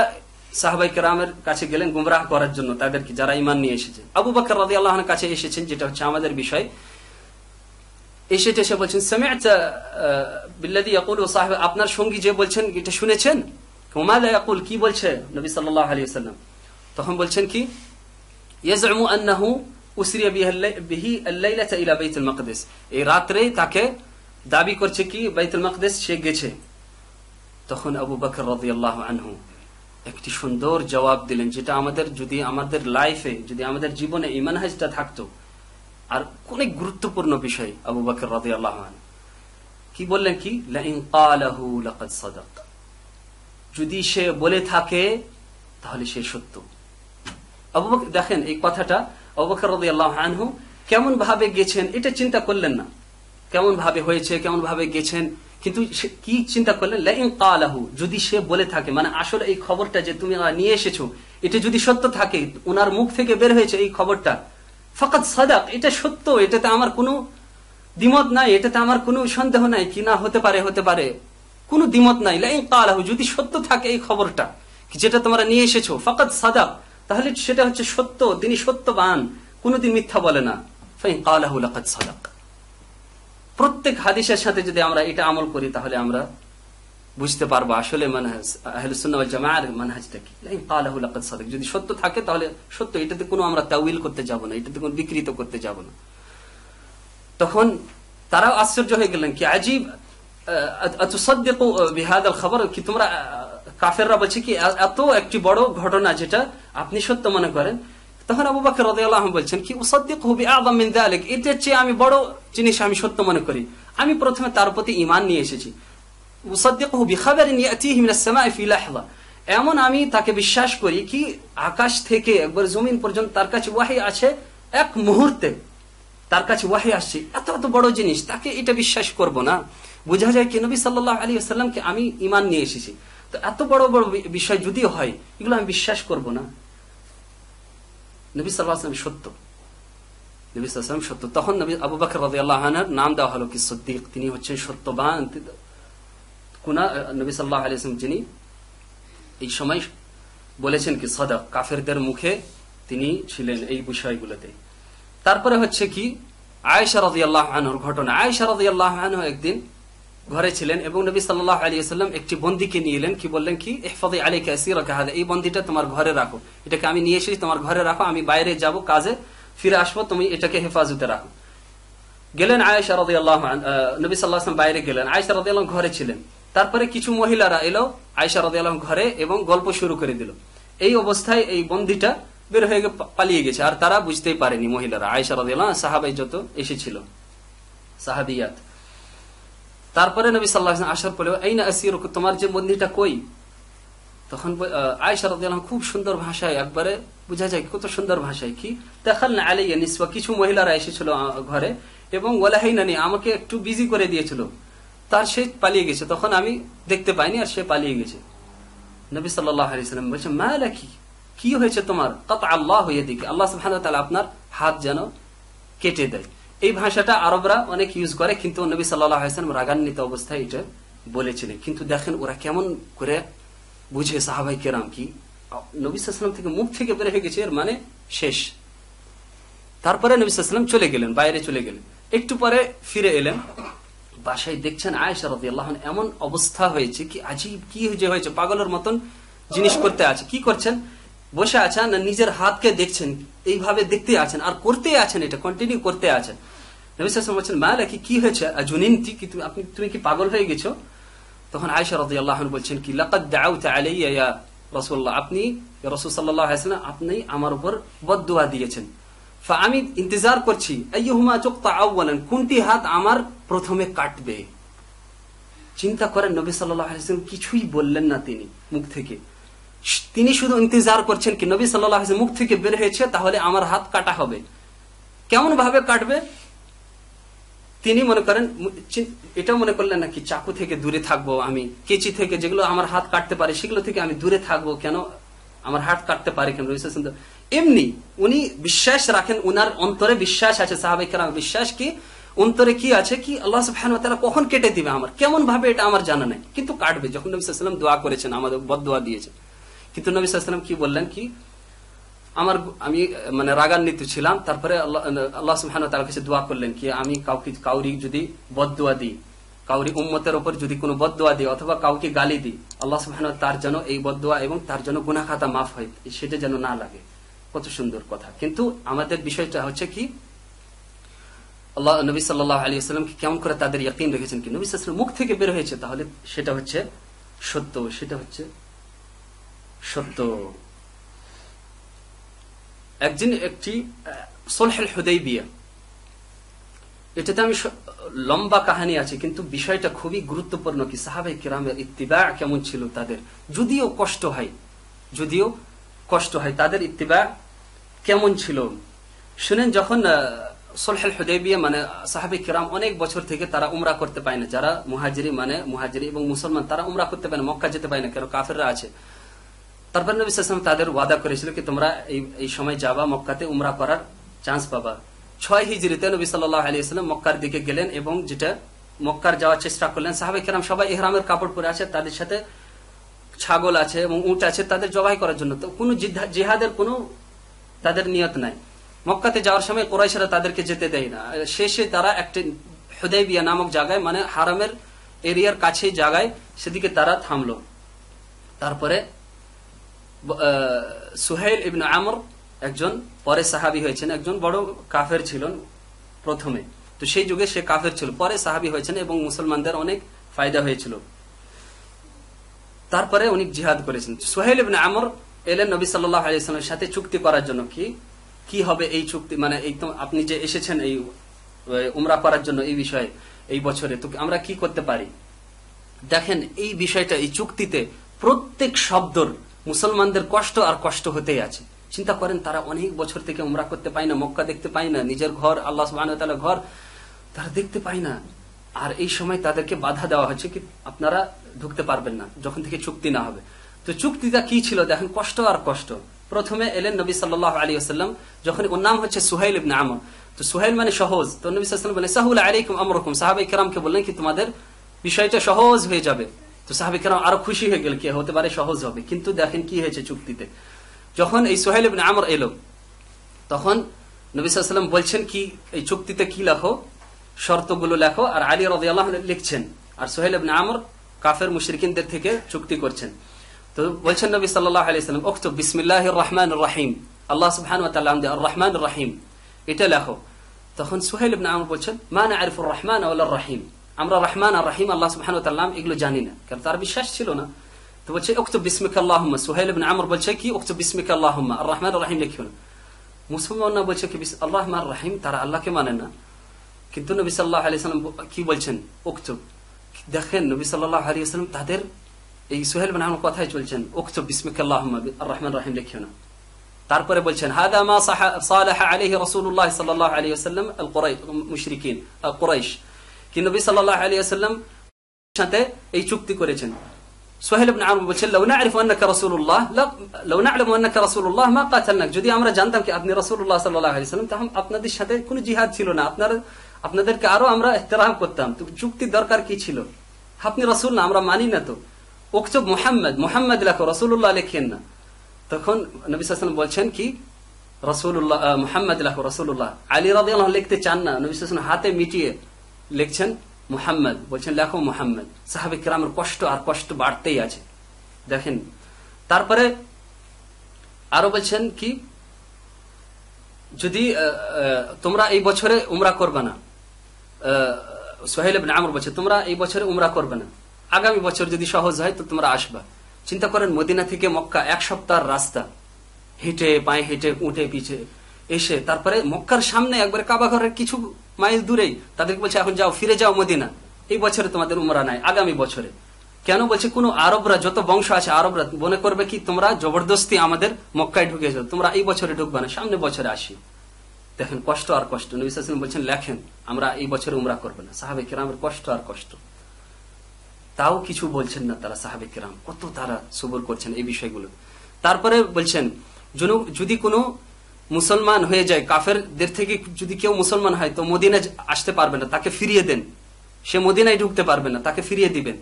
সাহবাই কেরামের কাছে গেলেন গুমরাহ করার জন্য তাদেরকে যারা ইমান নিয়ে এসেছেন আবু বাকর রাজি আল্লাহর কাছে এসেছেন যেটা হচ্ছে আমাদের বিষয় এসে বলছেন বিল্লাদি ও সাহেব আপনার সঙ্গী যে বলছেন এটা শুনেছেন কি বলছে নবী সাল্লাহ আলী সাল্লাম তখন বলছেন কি এই তাকে দাবি করছে কি বাইতুল সে গেছে তখন আবু বকর আনহু একটি সুন্দর জবাব দিলেন যেটা আমাদের যদি আমাদের লাইফে যদি আমাদের জীবনে ইমানহাজটা হাজটা থাকতো আর অনেক গুরুত্বপূর্ণ বিষয় আবু বাকর রাজি আল্লাহ কি বললেন কি যদি সে বলে থাকে তাহলে সে সত্য আবু বাকর দেখেন এই কথাটা আবু বাকর রাজি আল্লাহ আনহু কেমন ভাবে গেছেন এটা চিন্তা করলেন না কেমন ভাবে হয়েছে কেমন ভাবে গেছেন কিন্তু কি চিন্তা করলেন লাইন কালাহু যদি সে বলে থাকে মানে আসলে এই খবরটা যে তুমি নিয়ে এসেছো এটা যদি সত্য থাকে ওনার মুখ থেকে বের হয়েছে এই খবরটা ফকাত সাদাক এটা সত্য এটাতে আমার কোনো দিমত নাই এটাতে আমার কোনো সন্দেহ নাই কি না হতে পারে হতে পারে কোনো দিমত নাই লাইন কালাহু যদি সত্য থাকে এই খবরটা যেটা তোমরা নিয়ে এসেছো ফকাত সাদাক তাহলে সেটা হচ্ছে সত্য তিনি সত্যবান কোনোদিন মিথ্যা বলে না ফাইন কালাহু লাকাত সাদাক প্রত্যেক হাদিসের সাথে যদি আমরা এটা আমল করি তাহলে আমরা বুঝতে পারবো আসলে মানহাজ জামার মানহাজটা কি কালাহুল আকাদ সাদেক যদি সত্য থাকে তাহলে সত্য এটাতে কোনো আমরা তাউইল করতে যাব না এটাতে কোনো বিকৃত করতে যাব না তখন তারাও আশ্চর্য হয়ে গেলেন কি আজীব খবর কি তোমরা কাফেররা বলছে কি এত একটি বড় ঘটনা যেটা আপনি সত্য মনে করেন তখন আবু বাকর রদাহ বলছেন কি উসদ্দিক হবি আবামিন আলেক এটার চেয়ে আমি বড় জিনিস আমি সত্য মনে করি আমি প্রথমে তার প্রতি ইমান নিয়ে এসেছি মুসাদ্দিকহু বিখাবারিন ইয়াতিহি মিনাস সামাই ফি লাহযা এমন আমি তাকে বিশ্বাস করি কি আকাশ থেকে একবার জমিন পর্যন্ত তার কাছে ওয়াহী আছে এক মুহূর্তে তার কাছে ওয়াহী আসছে এত এত বড় জিনিস তাকে এটা বিশ্বাস করব না বোঝা যায় কি নবী সাল্লাহ আলী আসাল্লামকে আমি ঈমান নিয়ে এসেছি তো এত বড় বড় বিষয় যদি হয় এগুলো আমি বিশ্বাস করব না নবী সাল্লাহ আসলাম সত্য নবী সাল্লাম সত্য তখন নবী আবু বকর রাদিয়াল্লাহু আনহু নাম দেওয়া হলো কি সিদ্দিক তিনি হচ্ছেন সত্যবান কুনা নবী সাল্লাহ আলিয়াম যিনি এই সময় বলেছেন কি সদক কাফেরদের মুখে তিনি ছিলেন এই বিষয়গুলোতে তারপরে হচ্ছে কি আল্লাহ আনহর ঘটনা আল্লাহ আনহ একদিন ঘরে ছিলেন এবং নবী সাল্লাহ আলী একটি বন্দিকে নিয়ে এলেন কি বললেন কি এহফাদে আলী কাসির কাহাদা এই বন্দিটা তোমার ঘরে রাখো এটাকে আমি নিয়ে এসেছি তোমার ঘরে রাখো আমি বাইরে যাব কাজে ফিরে আসবো তুমি এটাকে হেফাজতে রাখো গেলেন আয়েশা রদি আল্লাহ নবী সাল্লাহ বাইরে গেলেন আয়েশা রদি আল্লাহ ঘরে ছিলেন তারপরে কিছু মহিলারা এলো আয়সা রদি আলম ঘরে এবং গল্প শুরু করে দিল এই অবস্থায় এই বন্দিটা বের হয়ে পালিয়ে গেছে আর তারা বুঝতেই পারেনি মহিলারা আয়সা রদি আল্লাহ সাহাবাই যত এসেছিল সাহাবিয়াত তারপরে নবী সাল্লাহ আসার পরে এই না আসির তোমার যে বন্দিটা কই তখন আয়সা রদি আলম খুব সুন্দর ভাষায় একবারে বোঝা যায় কত সুন্দর ভাষায় কি দেখাল না আলাইয়া নিসবা কিছু মহিলারা এসেছিল ঘরে এবং নানি আমাকে একটু বিজি করে দিয়েছিল তার সে পালিয়ে গেছে তখন আমি দেখতে পাইনি আর সে পালিয়ে গেছে নবী সাল্লাম বলছে মা লাখি কি হয়েছে তোমার কত আল্লাহ হয়ে দিকে আল্লাহ সুহান আপনার হাত যেন কেটে দেয় এই ভাষাটা আরবরা অনেক ইউজ করে কিন্তু নবী সাল্লাহ আলিয়াল্লাম রাগান্বিত অবস্থায় এটা বলেছিলেন কিন্তু দেখেন ওরা কেমন করে বুঝে সাহাবাই কেরাম কি নবী সাল্লাম থেকে মুখ থেকে বের হয়ে গেছে এর মানে শেষ তারপরে নবী সাল্লাম চলে গেলেন বাইরে চলে গেলেন একটু পরে ফিরে এলেন বাসায় দেখছেন আয়সা রদি আল্লাহ এমন অবস্থা হয়েছে কি আজীব কি যে হয়েছে পাগলের মতন জিনিস করতে আছে কি করছেন বসে আছেন না নিজের হাতকে দেখছেন এইভাবে দেখতে আছেন আর করতে আছেন এটা কন্টিনিউ করতে আছেন তুমি কি পাগল হয়ে গেছো তখন আয়সা রদি আল্লাহ বলছেন কি লাকাদ দাউতা আলাইয়া ইয়া আপনি রসুল সাল্লাহ আপনি আমার উপর বদুয়া দিয়েছেন আমি ইন্তজার করছি কোনটি হাত আমার প্রথমে কাটবে চিন্তা করেন নবী সাল্লাম কিছুই বললেন না তিনি মুখ থেকে তিনি শুধু ইন্তজার করছেন কি নবী সাল্লাহ মুখ থেকে বের হয়েছে তাহলে আমার হাত কাটা হবে কেমন ভাবে কাটবে তিনি মনে করেন এটা মনে করলেন নাকি চাকু থেকে দূরে থাকবো আমি কেচি থেকে যেগুলো আমার হাত কাটতে পারে সেগুলো থেকে আমি দূরে থাকবো কেন আমার হাত কাটতে পারে কেন রবি এমনি উনি বিশ্বাস রাখেন উনার অন্তরে বিশ্বাস আছে সাহাবিক বিশ্বাস কি অন্তরে কি আছে কি আল্লাহ সুবহান তারা কখন কেটে দিবে আমার কেমন ভাবে এটা আমার জানা নাই কিন্তু কাটবে যখন নবী সাল্লাম দোয়া করেছেন আমাদের বদ দোয়া দিয়েছে কিন্তু নবী সাল্লাম কি বললেন কি আমার আমি মানে রাগান্বিত ছিলাম তারপরে আল্লাহ সুহান তার কাছে দোয়া করলেন কি আমি কাউকে কাউরি যদি বদুয়া দিই কাউরি উম্মতের ওপর যদি কোনো বদুয়া দিই অথবা কাউকে গালি দিই আল্লাহ সুহান তার যেন এই বদুয়া এবং তার যেন গুনা খাতা মাফ হয় সেটা যেন না লাগে কত সুন্দর কথা কিন্তু আমাদের বিষয়টা হচ্ছে কি আল্লাহ নবী সাল্লাহ আলী আসলামকে কেমন করে তাদের ইয়াকিন রেখেছেন কি নবী সাল্লাম মুখ থেকে বের হয়েছে তাহলে সেটা হচ্ছে সত্য সেটা হচ্ছে সত্য একদিন একটি সোলহেল হুদয় বিয়া এটাতে আমি লম্বা কাহিনী আছে কিন্তু বিষয়টা খুবই গুরুত্বপূর্ণ কি সাহাবাই কিরামের ইত্তিবা কেমন ছিল তাদের যদিও কষ্ট হয় যদিও কষ্ট হয় তাদের ইত্তিবা কেমন ছিল শুনেন যখন সলহেল হুদেবিয়া মানে সাহাবি কিরাম অনেক বছর থেকে তারা উমরা করতে পায় না যারা মুহাজিরি মানে মুহাজিরি এবং মুসলমান তারা উমরা করতে পায় না মক্কা যেতে পায় না কেন কাফেররা আছে তারপর নবী সালাম তাদের ওয়াদা করেছিল কি তোমরা এই এই সময় যাবা মক্কাতে উমরা করার চান্স পাবা ছয় হিজড়িতে নবী সাল্লাহ আলী ইসলাম মক্কার দিকে গেলেন এবং যেটা মক্কার যাওয়ার চেষ্টা করলেন সাহাবি কিরাম সবাই এহরামের কাপড় পরে আছে তাদের সাথে ছাগল আছে এবং উঁট আছে তাদের জবাই করার জন্য তো কোনো জিহাদের কোনো তাদের নিয়ত নাই মক্কাতে যাওয়ার সময় কোরাইশরা তাদেরকে যেতে দেয় না শেষে তারা একটি হুদেবিয়া নামক জায়গায় মানে হারামের এরিয়ার কাছে জায়গায় সেদিকে তারা থামল তারপরে সুহেল ইবিন আমর একজন পরে সাহাবি হয়েছেন একজন বড় কাফের ছিলেন প্রথমে তো সেই যুগে সে কাফের ছিল পরে সাহাবি হয়েছেন এবং মুসলমানদের অনেক ফায়দা হয়েছিল তারপরে উনি জিহাদ করেছেন সোহেল ইবনে আমর এলেন নবী সাল্লাহ আলিয়াল্লামের সাথে চুক্তি করার জন্য কি কি হবে এই চুক্তি মানে এই তো আপনি যে এসেছেন এই উমরা করার জন্য এই বিষয়ে এই বছরে তো আমরা কি করতে পারি দেখেন এই বিষয়টা এই চুক্তিতে প্রত্যেক শব্দর মুসলমানদের কষ্ট আর কষ্ট হতেই আছে চিন্তা করেন তারা অনেক বছর থেকে উমরা করতে পায় না মক্কা দেখতে পায় না নিজের ঘর আল্লাহ সুবাহ ঘর তারা দেখতে পায় না আর এই সময় তাদেরকে বাধা দেওয়া হচ্ছে কি আপনারা ঢুকতে পারবেন না যখন থেকে চুক্তি না হবে তো চুক্তিটা কি ছিল দেখেন কষ্ট আর কষ্ট প্রথমে এলেন নবী সাল্লাহ আলী আসাল্লাম যখন ওর নাম হচ্ছে সুহাইল ইবনে আমর তো সুহাইল মানে সহজ তো নবী সাল্লাম বলেন সাহুল আলিকুম আমরকম সাহাবাই কেরামকে বললেন কি তোমাদের বিষয়টা সহজ হয়ে যাবে তো সাহাবি কেরাম আরো খুশি হয়ে গেল কি হতে পারে সহজ হবে কিন্তু দেখেন কি হয়েছে চুক্তিতে যখন এই সোহেল ইবনে আমর এলো তখন নবী সাল্লাম বলছেন কি এই চুক্তিতে কি লেখো শর্তগুলো লেখো আর আলী আল্লাহ লিখছেন আর সোহেল ইবনে আমর কাফের মুশরিকিনদের থেকে চুক্তি করছেন ولش النبي صلى الله عليه وسلم اكتب بسم الله الرحمن الرحيم الله سبحانه وتعالى عنده الرحمن الرحيم اتلاخو تخن سهيل بن عمرو بولشن ما نعرف الرحمن ولا الرحيم عمر الرحمن الرحيم الله سبحانه وتعالى نعم اقلو جانينا كرتار بشاش شلونا تبولش اكتب بسمك اللهم سهيل بن عمرو بولشكي اكتب بسمك اللهم الرحمن الرحيم لك هنا مسلم ونا بولشكي بس اللهم الرحيم ترى الله كماننا كنت النبي صلى الله عليه وسلم كي بولشن اكتب دخل النبي صلى الله عليه وسلم تحضر এই সোহেল বিন আমর চলছেন উক্ত বিসমিকাল্লাহ রহমান রাহিম না তারপরে বলছেন এই চুক্তি করেছেন যদি আমরা জানতাম কি আপনি রসুল্লাহ সাল্লাম তাহলে আপনাদের সাথে কোন জিহাদ ছিল না আপনার আপনাদেরকে আরো আমরা ইহতেরাম করতাম চুক্তি দরকার কি ছিল আপনি রসুল না আমরা মানি না তো উকচুব মুহাম্মদ মুহাম্মদ লেখো রসুল্লাহ লেখেন না তখন নবী সাল্লাম বলছেন কি রসুল্লাহ মুহাম্মদ লেখো রসুল্লাহ আলী রাদ লিখতে চান না নবী সাল্লাম হাতে মিটিয়ে লিখছেন মুহাম্মদ বলছেন লেখো মুহাম্মদ সাহাবিক রামের কষ্ট আর কষ্ট বাড়তেই আছে দেখেন তারপরে আরো বলছেন কি যদি তোমরা এই বছরে উমরা করবে না সোহেল আমর বলছে তোমরা এই বছরে উমরা করবে না আগামী বছর যদি সহজ হয় তো তোমরা আসবা চিন্তা করেন মদিনা থেকে মক্কা এক সপ্তাহ রাস্তা হেঁটে পায়ে হেঁটে উঠে পিছে এসে তারপরে মক্কার সামনে একবার কাবা ঘরের কিছু মাইল দূরেই তাদেরকে বলছে এখন যাও ফিরে যাও মদিনা এই বছরে তোমাদের উমরা নাই আগামী বছরে কেন বলছে কোন আরবরা যত বংশ আছে আরবরা মনে করবে কি তোমরা জবরদস্তি আমাদের মক্কায় ঢুকে যাও তোমরা এই বছরে ঢুকবা না সামনে বছরে আসি দেখেন কষ্ট আর কষ্ট নবী বলছেন লেখেন আমরা এই বছরে উমরা করবো না সাহাবে কেন আমার কষ্ট আর কষ্ট তাও কিছু বলছেন না তারা সাহাবিক রাম কত তারা সবর করছেন এই বিষয়গুলো তারপরে বলছেন যদি কোনো মুসলমান হয়ে যায় কাফেরদের থেকে যদি কেউ মুসলমান হয় তো মদিনা আসতে পারবে না তাকে ফিরিয়ে দেন সে মদিনায় ঢুকতে পারবে না তাকে ফিরিয়ে দিবেন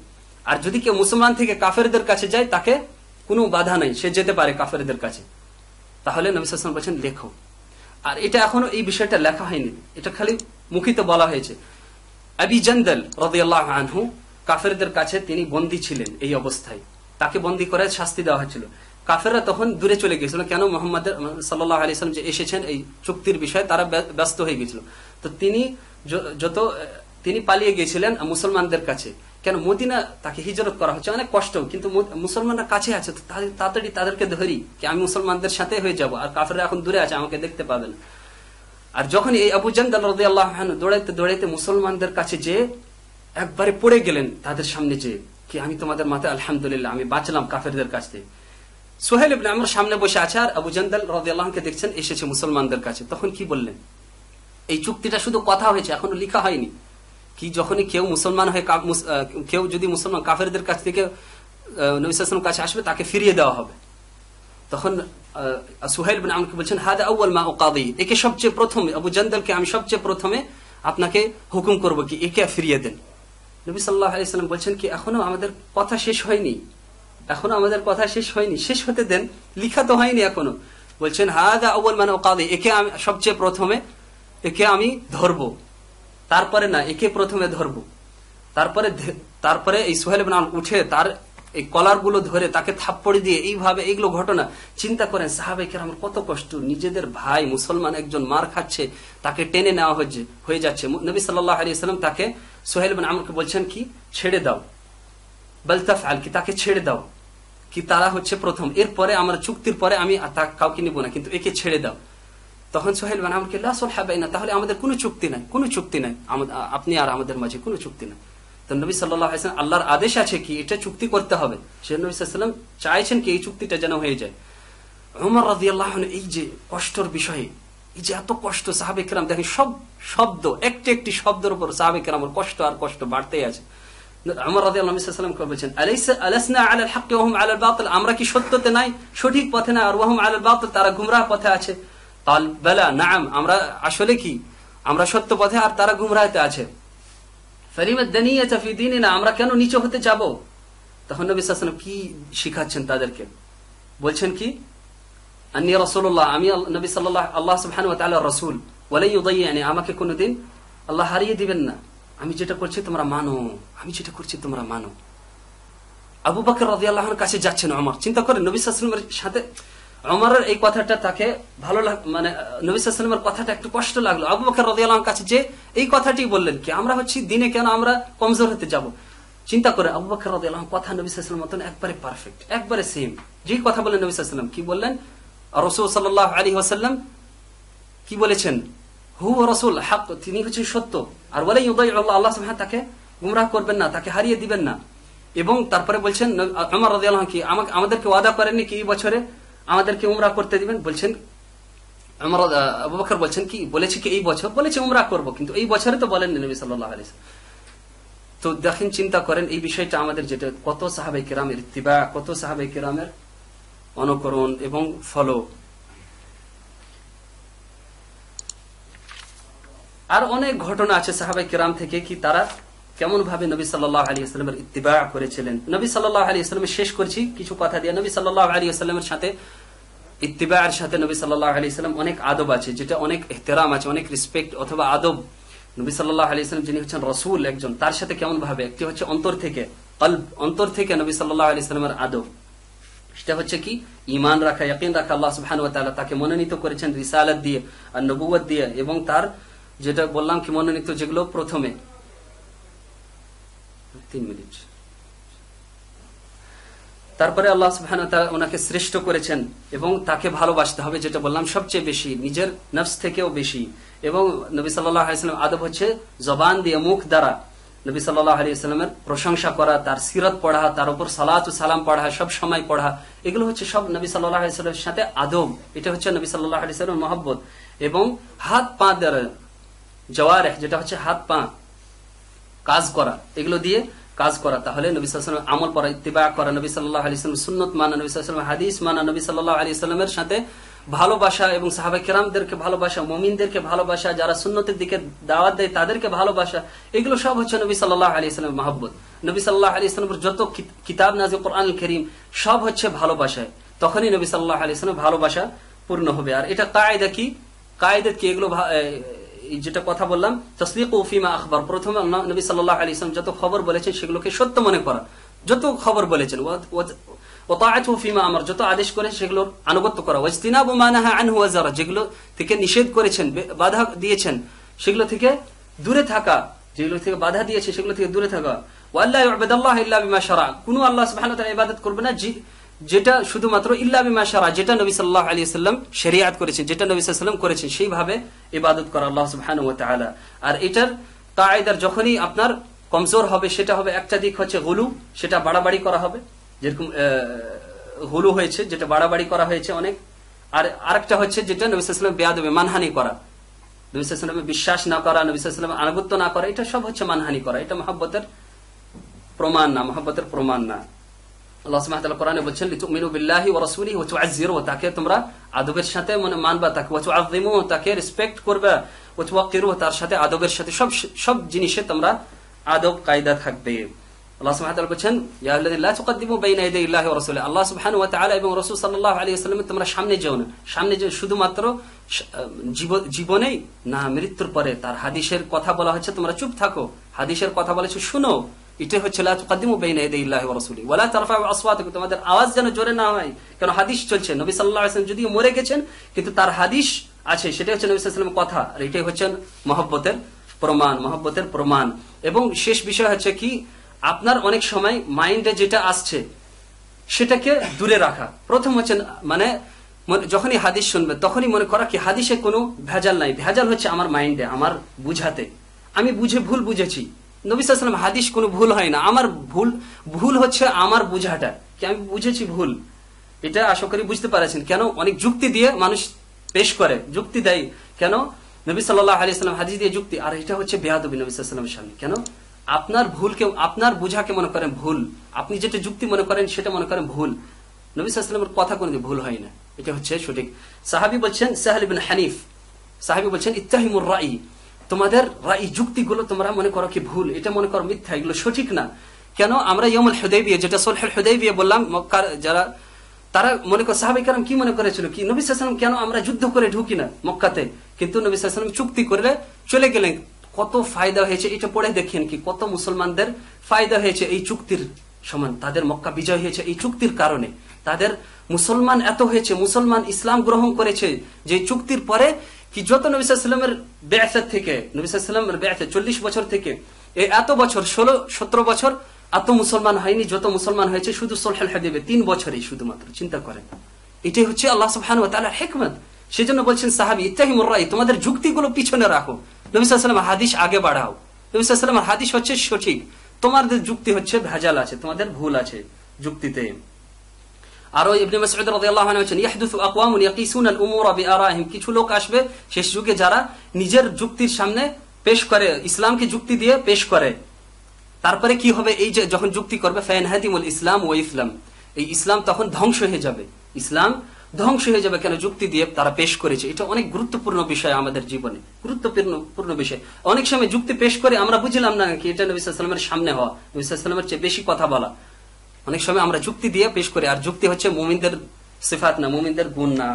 আর যদি কেউ মুসলমান থেকে কাফেরদের কাছে যায় তাকে কোনো বাধা নাই সে যেতে পারে কাফেরদের কাছে তাহলে নবিসাম বলছেন লেখো আর এটা এখনো এই বিষয়টা লেখা হয়নি এটা খালি মুখিত বলা হয়েছে আবি জন্দল রদিয়াল্লাহ আনহু কাফেরদের কাছে তিনি বন্দী ছিলেন এই অবস্থায় তাকে বন্দী করে শাস্তি দেওয়া হয়েছিল কাফেররা তখন দূরে চলে গেছিল কেন মোহাম্মদ সাল্লাহ আলি সাল্লাম যে এসেছেন এই চুক্তির বিষয়ে তারা ব্যস্ত হয়ে গেছিল তো তিনি যত তিনি পালিয়ে গেছিলেন মুসলমানদের কাছে কেন মদিনা তাকে হিজরত করা হচ্ছে অনেক কষ্ট কিন্তু মুসলমানরা কাছে আছে তাড়াতাড়ি তাদেরকে ধরি কি আমি মুসলমানদের সাথে হয়ে যাব আর কাফেররা এখন দূরে আছে আমাকে দেখতে পাবেন আর যখন এই আবু জান দৌড়াইতে দৌড়াইতে মুসলমানদের কাছে যে একবারে পড়ে গেলেন তাদের সামনে যে কি আমি তোমাদের মাথায় আলহামদুলিল্লাহ আমি বাঁচলাম কাফেরদের কাছ থেকে সোহেল ইবনে আমার সামনে বসে আছে আর আবু জান্দাল আল্লাহকে দেখছেন এসেছে মুসলমানদের কাছে তখন কি বললেন এই চুক্তিটা শুধু কথা হয়েছে এখনো লেখা হয়নি কি যখনই কেউ মুসলমান হয়ে কেউ যদি মুসলমান কাফেরদের কাছ থেকে নবিসের কাছে আসবে তাকে ফিরিয়ে দেওয়া হবে তখন সোহেল বিন আমাকে বলছেন হাদ আউ্ল মা ওকাদি একে সবচেয়ে প্রথমে আবু জান্দালকে আমি সবচেয়ে প্রথমে আপনাকে হুকুম করব কি একে ফিরিয়ে দেন নবী সাল্লাহ আলাইসাল্লাম বলছেন কি এখনো আমাদের কথা শেষ হয়নি এখনো আমাদের কথা শেষ হয়নি শেষ হতে দেন লিখা তো হয়নি এখনো বলছেন হাদা আউ্বল মানে ওকাদে একে আমি সবচেয়ে প্রথমে একে আমি ধরব তারপরে না একে প্রথমে ধরব তারপরে তারপরে এই সোহেল উঠে তার এই কলার গুলো ধরে তাকে থাপ্পড়ি দিয়ে এইভাবে এইগুলো ঘটনা চিন্তা করেন সাহাবাই আমার কত কষ্ট নিজেদের ভাই মুসলমান একজন মার খাচ্ছে তাকে টেনে নেওয়া হচ্ছে হয়ে যাচ্ছে নবী সাল্লাহ আলি সাল্লাম তাকে সোহেল বিন আমরকে বলছেন কি ছেড়ে দাও বলতাফ আল কি তাকে ছেড়ে দাও কি তারা হচ্ছে প্রথম এরপরে আমার চুক্তির পরে আমি কাউকে নিব না কিন্তু একে ছেড়ে দাও তখন সোহেল মানে আমাকে লাসল হ্যাঁ না তাহলে আমাদের কোনো চুক্তি নাই কোনো চুক্তি নাই আপনি আর আমাদের মাঝে কোনো চুক্তি নাই তো নবী সাল্লাহ আল্লাহর আদেশ আছে কি এটা চুক্তি করতে হবে নবী সাল্লাম চাইছেন কি এই চুক্তিটা যেন হয়ে যায় উমর রাজি আল্লাহ এই যে কষ্টর বিষয়ে এই যে এত কষ্ট সাহাবেকরাম দেখেন সব শব্দ একটি একটি শব্দের উপর সাহাবেকরামের কষ্ট আর কষ্ট বাড়তেই আছে আমরা কি সত্যতে নাই সঠিক পথে না আর ওহম আল বাতল তারা গুমরাহ পথে আছে বেলা আমরা আসলে কি আমরা সত্য পথে আর তারা গুমরাহতে আছে না আমরা কেন নিচে হতে যাব তখন নবী সালাম কি শিখাচ্ছেন তাদেরকে বলছেন কি আমি নবী সাল্লাহ আল্লাহ রসুল ওয়ালাইয়ানি আমাকে কোনদিন আল্লাহ হারিয়ে দিবেন না আমি যেটা করছি তোমরা মানো আমি যেটা করছি তোমরা মানো আবু বাকর রাজি আল্লাহর কাছে যাচ্ছেন আমার চিন্তা করেন নবী সালামের সাথে অমরের এই কথাটা তাকে ভালো মানে নবিসের কথাটা একটু কষ্ট লাগলো আবু বকর রদিয়ালাম কাছে যে এই কথাটি বললেন কি আমরা হচ্ছি দিনে কেন আমরা কমজোর হতে যাব। চিন্তা করে আবু বকর রদিয়ালাম কথা নবিসের মতন একবারে পারফেক্ট একবারে সেম যেই কথা বললেন নবিসাম কি বললেন রসুল সাল আলী ওসাল্লাম কি বলেছেন হু রসুল হাক তিনি হচ্ছেন সত্য আর বলে আল্লাহ হ্যাঁ তাকে গুমরাহ করবেন না তাকে হারিয়ে দিবেন না এবং তারপরে বলছেন আমার রদিয়াল কি আমাদেরকে ওয়াদা করেননি কি এই বছরে আমাদেরকে উমরা করতে দিবেন বলছেন আমার বলছেন কি বলেছে কি এই বছর বলেছে উমরা করব কিন্তু এই বছরে তো বলেন নবী সাল্লাহ আলিস তো দেখেন চিন্তা করেন এই বিষয়টা আমাদের যেটা কত সাহাবাই কেরামের তিবা কত সাহাবাই কেরামের অনুকরণ এবং ফলো আর অনেক ঘটনা আছে সাহাবাই কেরাম থেকে কি তারা কেমন ভাবে নবী সাল্লাহ আলী আসলামের ইত্তিবা করেছিলেন নবী সাল্লাহ আলী আসলামের শেষ করছি কিছু কথা দিয়ে নবী সাল্লাহ আলী আসলামের সাথে ইতিবাহের সাথে নবী সাল্লাহ আলী আসলাম অনেক আদব আছে যেটা অনেক এহতেরাম আছে অনেক রেসপেক্ট অথবা আদব নবী সাল্লাহ আলী আসলাম যিনি হচ্ছেন রসুল একজন তার সাথে কেমন ভাবে একটি হচ্ছে অন্তর থেকে কল্প অন্তর থেকে নবী সাল্লাহ আলী আসলামের আদব সেটা হচ্ছে কি ইমান রাখা ইয়কিন রাখা আল্লাহ সুহান ওয়া তাআলা তাকে মনোনীত করেছেন রিসালাত দিয়ে আর নবুয় দিয়ে এবং তার যেটা বললাম কি মনোনীত যেগুলো প্রথমে তিন মিনিট তারপরে আল্লাহ ওনাকে শ্রেষ্ঠ করেছেন এবং তাকে ভালোবাসতে হবে যেটা বললাম সবচেয়ে বেশি নিজের নফস থেকেও বেশি এবং নবী সাল্লাম আদব হচ্ছে জবান দিয়ে মুখ দ্বারা নবী সাল্লামের প্রশংসা করা তার সিরত পড়া তার উপর সালাত সালাম পড়া সব সময় পড়া এগুলো হচ্ছে সব নবী সাল্লামের সাথে আদব এটা হচ্ছে নবী সাল্লাহ আলিয়াল্লামের মহব্বত এবং হাত পা দ্বারা জওয়ারে যেটা হচ্ছে হাত পা কাজ করা এগুলো দিয়ে কাজ করা তাহলে নবী সাল্লাম আমল করা ইতিবাহ করা নবী সাল্লাহ আলি সাল্লাম সুন্নত মানা নবী সাল্লাম হাদিস মানা নবী সাল্লাহ আলি সাল্লামের সাথে ভালোবাসা এবং সাহাবা কেরামদেরকে ভালোবাসা মমিনদেরকে ভালোবাসা যারা সুন্নতের দিকে দাওয়াত দেয় তাদেরকে ভালোবাসা এগুলো সব হচ্ছে নবী সাল্লাহ আলি ইসলামের মাহব্বত নবী সাল্লাহ আলি ইসলামের যত কিতাব নাজ কোরআন করিম সব হচ্ছে ভালোবাসায় তখনই নবী সাল্লাহ আলি ইসলামের ভালোবাসা পূর্ণ হবে আর এটা কায়দা কি কায়দা কি এগুলো যেটা কথা বললাম তসলিক উফিমা আখবর প্রথমে নবী সাল্লাহ আলী ইসলাম যত খবর বলেছেন সেগুলোকে সত্য মনে করা যত খবর বলেছেন ওতাআত আমার যত আদেশ করে সেগুলো আনুগত্য করা আনহু যেগুলো থেকে নিষেধ করেছেন বাধা দিয়েছেন সেগুলো থেকে দূরে থাকা যেগুলো থেকে বাধা দিয়েছে সেগুলো থেকে দূরে থাকা ওয়াল্লাহ ইবাদাল্লাহ ইল্লা বিমা শারা কোনো আল্লাহ সুবহানাহু ওয়া তাআলা ইবাদত করবে না যেটা শুধুমাত্র ইল্লাবি মাসারা যেটা নবী সাল্লাহ আলী সাল্লাম শেরিয়াত করেছেন যেটা নবী সাল্লাম করেছেন সেইভাবে ইবাদত করা আল্লাহ সুবহান আর এটার তায়দার যখনই আপনার কমজোর হবে সেটা হবে একটা দিক হচ্ছে হুলু সেটা বাড়াবাড়ি করা হবে যেরকম হুলু হয়েছে যেটা বাড়াবাড়ি করা হয়েছে অনেক আর আরেকটা হচ্ছে যেটা নবী সাল্লাম দেবে মানহানি করা নবী সাল্লামে বিশ্বাস না করা নবী সাল্লাম আনুগত্য না করা এটা সব হচ্ছে মানহানি করা এটা মহাব্বতের প্রমাণ না মহাব্বতের প্রমাণ না আল্লাহ সুমাহতাল কোরআনে আল্লাহ সুবহানাহু বলছেন ইয়া আল্লাযী লা তুকদ্দিমু বাইনা সামনে যেও সামনে শুধুমাত্র জীবনেই না মৃত্যুর পরে তার হাদিসের কথা বলা হচ্ছে তোমরা চুপ থাকো হাদিসের কথা বলেছে শুনো এটা হচ্ছে লা লা বাইনা ওয়া ওয়া রাসূলি তারফাউ আসওয়াতাকুম তোমাদের আওয়াজ যেন জোরে না হয় কারণ হাদিস চলছে নবী সাল্লাল্লাহু আলাইহি ওয়া সাল্লাম যদিও মরে গেছেন কিন্তু তার হাদিস আছে সেটা হচ্ছে নবী সাল্লাল্লাহু সাল্লামের কথা আর এটাই হচ্ছে মহব্বতের প্রমাণ মহব্বতের প্রমাণ এবং শেষ বিষয় হচ্ছে কি আপনার অনেক সময় মাইন্ডে যেটা আসছে সেটাকে দূরে রাখা প্রথম হচ্ছে মানে যখনই হাদিস শুনবে তখনই মনে করা কি হাদিসে কোনো ভেজাল নাই ভেজাল হচ্ছে আমার মাইন্ডে আমার বুঝাতে আমি বুঝে ভুল বুঝেছি নবী সাল্লাম হাদিস কোনো ভুল হয় না আমার ভুল ভুল হচ্ছে আমার বুঝাটা কি আমি বুঝেছি ভুল এটা আশা করি বুঝতে পারেছেন কেন অনেক যুক্তি দিয়ে মানুষ পেশ করে যুক্তি দেয় কেন নবী সাল্লাহ আলি সাল্লাম হাদিস দিয়ে যুক্তি আর এটা হচ্ছে বেহাদবী নবী সাল্লামের সামনে কেন আপনার ভুল কেউ আপনার বুঝাকে মনে করেন ভুল আপনি যেটা যুক্তি মনে করেন সেটা মনে করেন ভুল নবী সাল্লামের কথা কোনো ভুল হয় না এটা হচ্ছে সঠিক সাহাবি বলছেন সাহালিবিন হানিফ সাহাবি বলছেন ইত্তাহিমুর রাই তোমাদের এই যুক্তিগুলো তোমরা মনে করো কি ভুল এটা মনে করো মিথ্যা এগুলো সঠিক না কেন আমরা ইয়মুল হদেবিয়া যেটা সোলহের হদেবিয়া বললাম মক্কার যারা তারা মনে করো সাহাবি কারণ কি মনে করেছিল কি নবী সাল্লাম কেন আমরা যুদ্ধ করে ঢুকি না মক্কাতে কিন্তু নবী সাল্লাম চুক্তি করলে চলে গেলেন কত ফায়দা হয়েছে এটা পড়ে দেখেন কি কত মুসলমানদের ফায়দা হয়েছে এই চুক্তির সমান তাদের মক্কা বিজয় হয়েছে এই চুক্তির কারণে তাদের মুসলমান এত হয়েছে মুসলমান ইসলাম গ্রহণ করেছে যে চুক্তির পরে হিজরত নবিসামের ব্যথা থেকে নবিসামের ব্যথা চল্লিশ বছর থেকে এই এত বছর ষোলো সতেরো বছর এত মুসলমান হয়নি যত মুসলমান হয়েছে শুধু সোহেল হাদিবে তিন বছরই শুধুমাত্র চিন্তা করেন এটাই হচ্ছে আল্লাহ ও তালা হেকমত সেই জন্য বলছেন সাহাবি ইত্তাহিমুর রাই তোমাদের যুক্তিগুলো পিছনে রাখো নবিসাম হাদিস আগে বাড়াও নবিসাম হাদিস হচ্ছে সঠিক তোমাদের যুক্তি হচ্ছে ভেজাল আছে তোমাদের ভুল আছে যুক্তিতে আর ওই ইবনে মাসউদ রাদিয়াল্লাহু আনহু বলেছেন ইহদুসু আকওয়ামুন ইয়াকিসুনা আল উমুরা বিআরাহিম কিছু লোক আসবে শেষ যুগে যারা নিজের যুক্তির সামনে পেশ করে ইসলামকে যুক্তি দিয়ে পেশ করে তারপরে কি হবে এই যে যখন যুক্তি করবে ফায়ানহাতিমুল ইসলাম ওয়া ইসলাম এই ইসলাম তখন ধ্বংস হয়ে যাবে ইসলাম ধ্বংস হয়ে যাবে কেন যুক্তি দিয়ে তারা পেশ করেছে এটা অনেক গুরুত্বপূর্ণ বিষয় আমাদের জীবনে গুরুত্বপূর্ণ বিষয় অনেক সময় যুক্তি পেশ করে আমরা বুঝলাম না কি এটা নবী সাল্লামের সামনে হওয়া নবী সাল্লামের চেয়ে বেশি কথা বলা অনেক সময় আমরা যুক্তি দিয়ে পেশ করি আর যুক্তি হচ্ছে মোমিনদের সিফাত না মোমিনদের গুণ না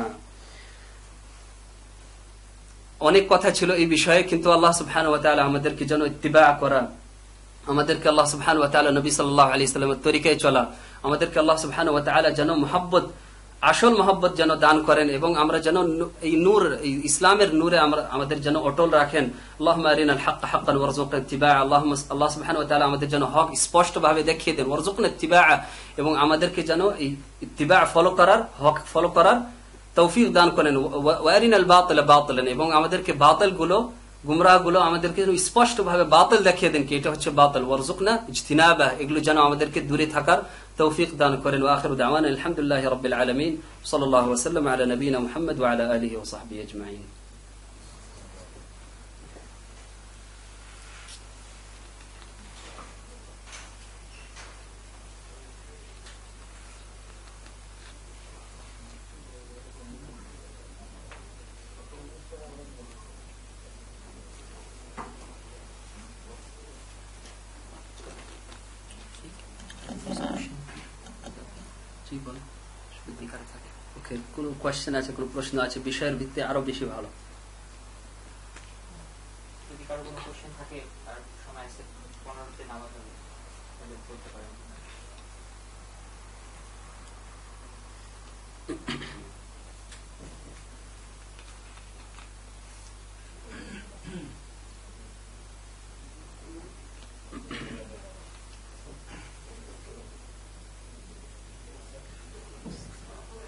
অনেক কথা ছিল এই বিষয়ে কিন্তু আল্লাহ সুবহান আমাদেরকে যেন ইতিবা করা আমাদেরকে আল্লাহ সুবহান নবী সাল্লাহ আলি সাল্লামের তরিকায় চলা আমাদেরকে আল্লাহ সুবহান যেন মহাব্বত আসল মহব্বত যেন দান করেন এবং আমরা যেন এই নূর ইসলামের নূরে আমরা আমাদের যেন অটল রাখেন আমাদের যেন হক স্পষ্ট ভাবে দেখিয়ে দেন ওরজুকনা এবং আমাদেরকে যেন এই তিবা ফলো করার হক ফলো করার তৌফিক দান করেন ওয়ারিন আল বাতলা বাতলেন এবং আমাদেরকে বাতল গুলো বাতলগুলো গুলো আমাদেরকে যেন স্পষ্ট ভাবে বাতল দেখিয়ে দেন কি এটা হচ্ছে বাতল ওরজুকনা ইজতিনাবা এগুলো যেন আমাদেরকে দূরে থাকার توفيق دان كورن واخر دعوانا الحمد لله رب العالمين صلى الله وسلم على نبينا محمد وعلى اله وصحبه اجمعين কোয়েশ্চেন আছে কোনো প্রশ্ন আছে বিষয়ের ভিত্তিতে আরো বেশি ভালো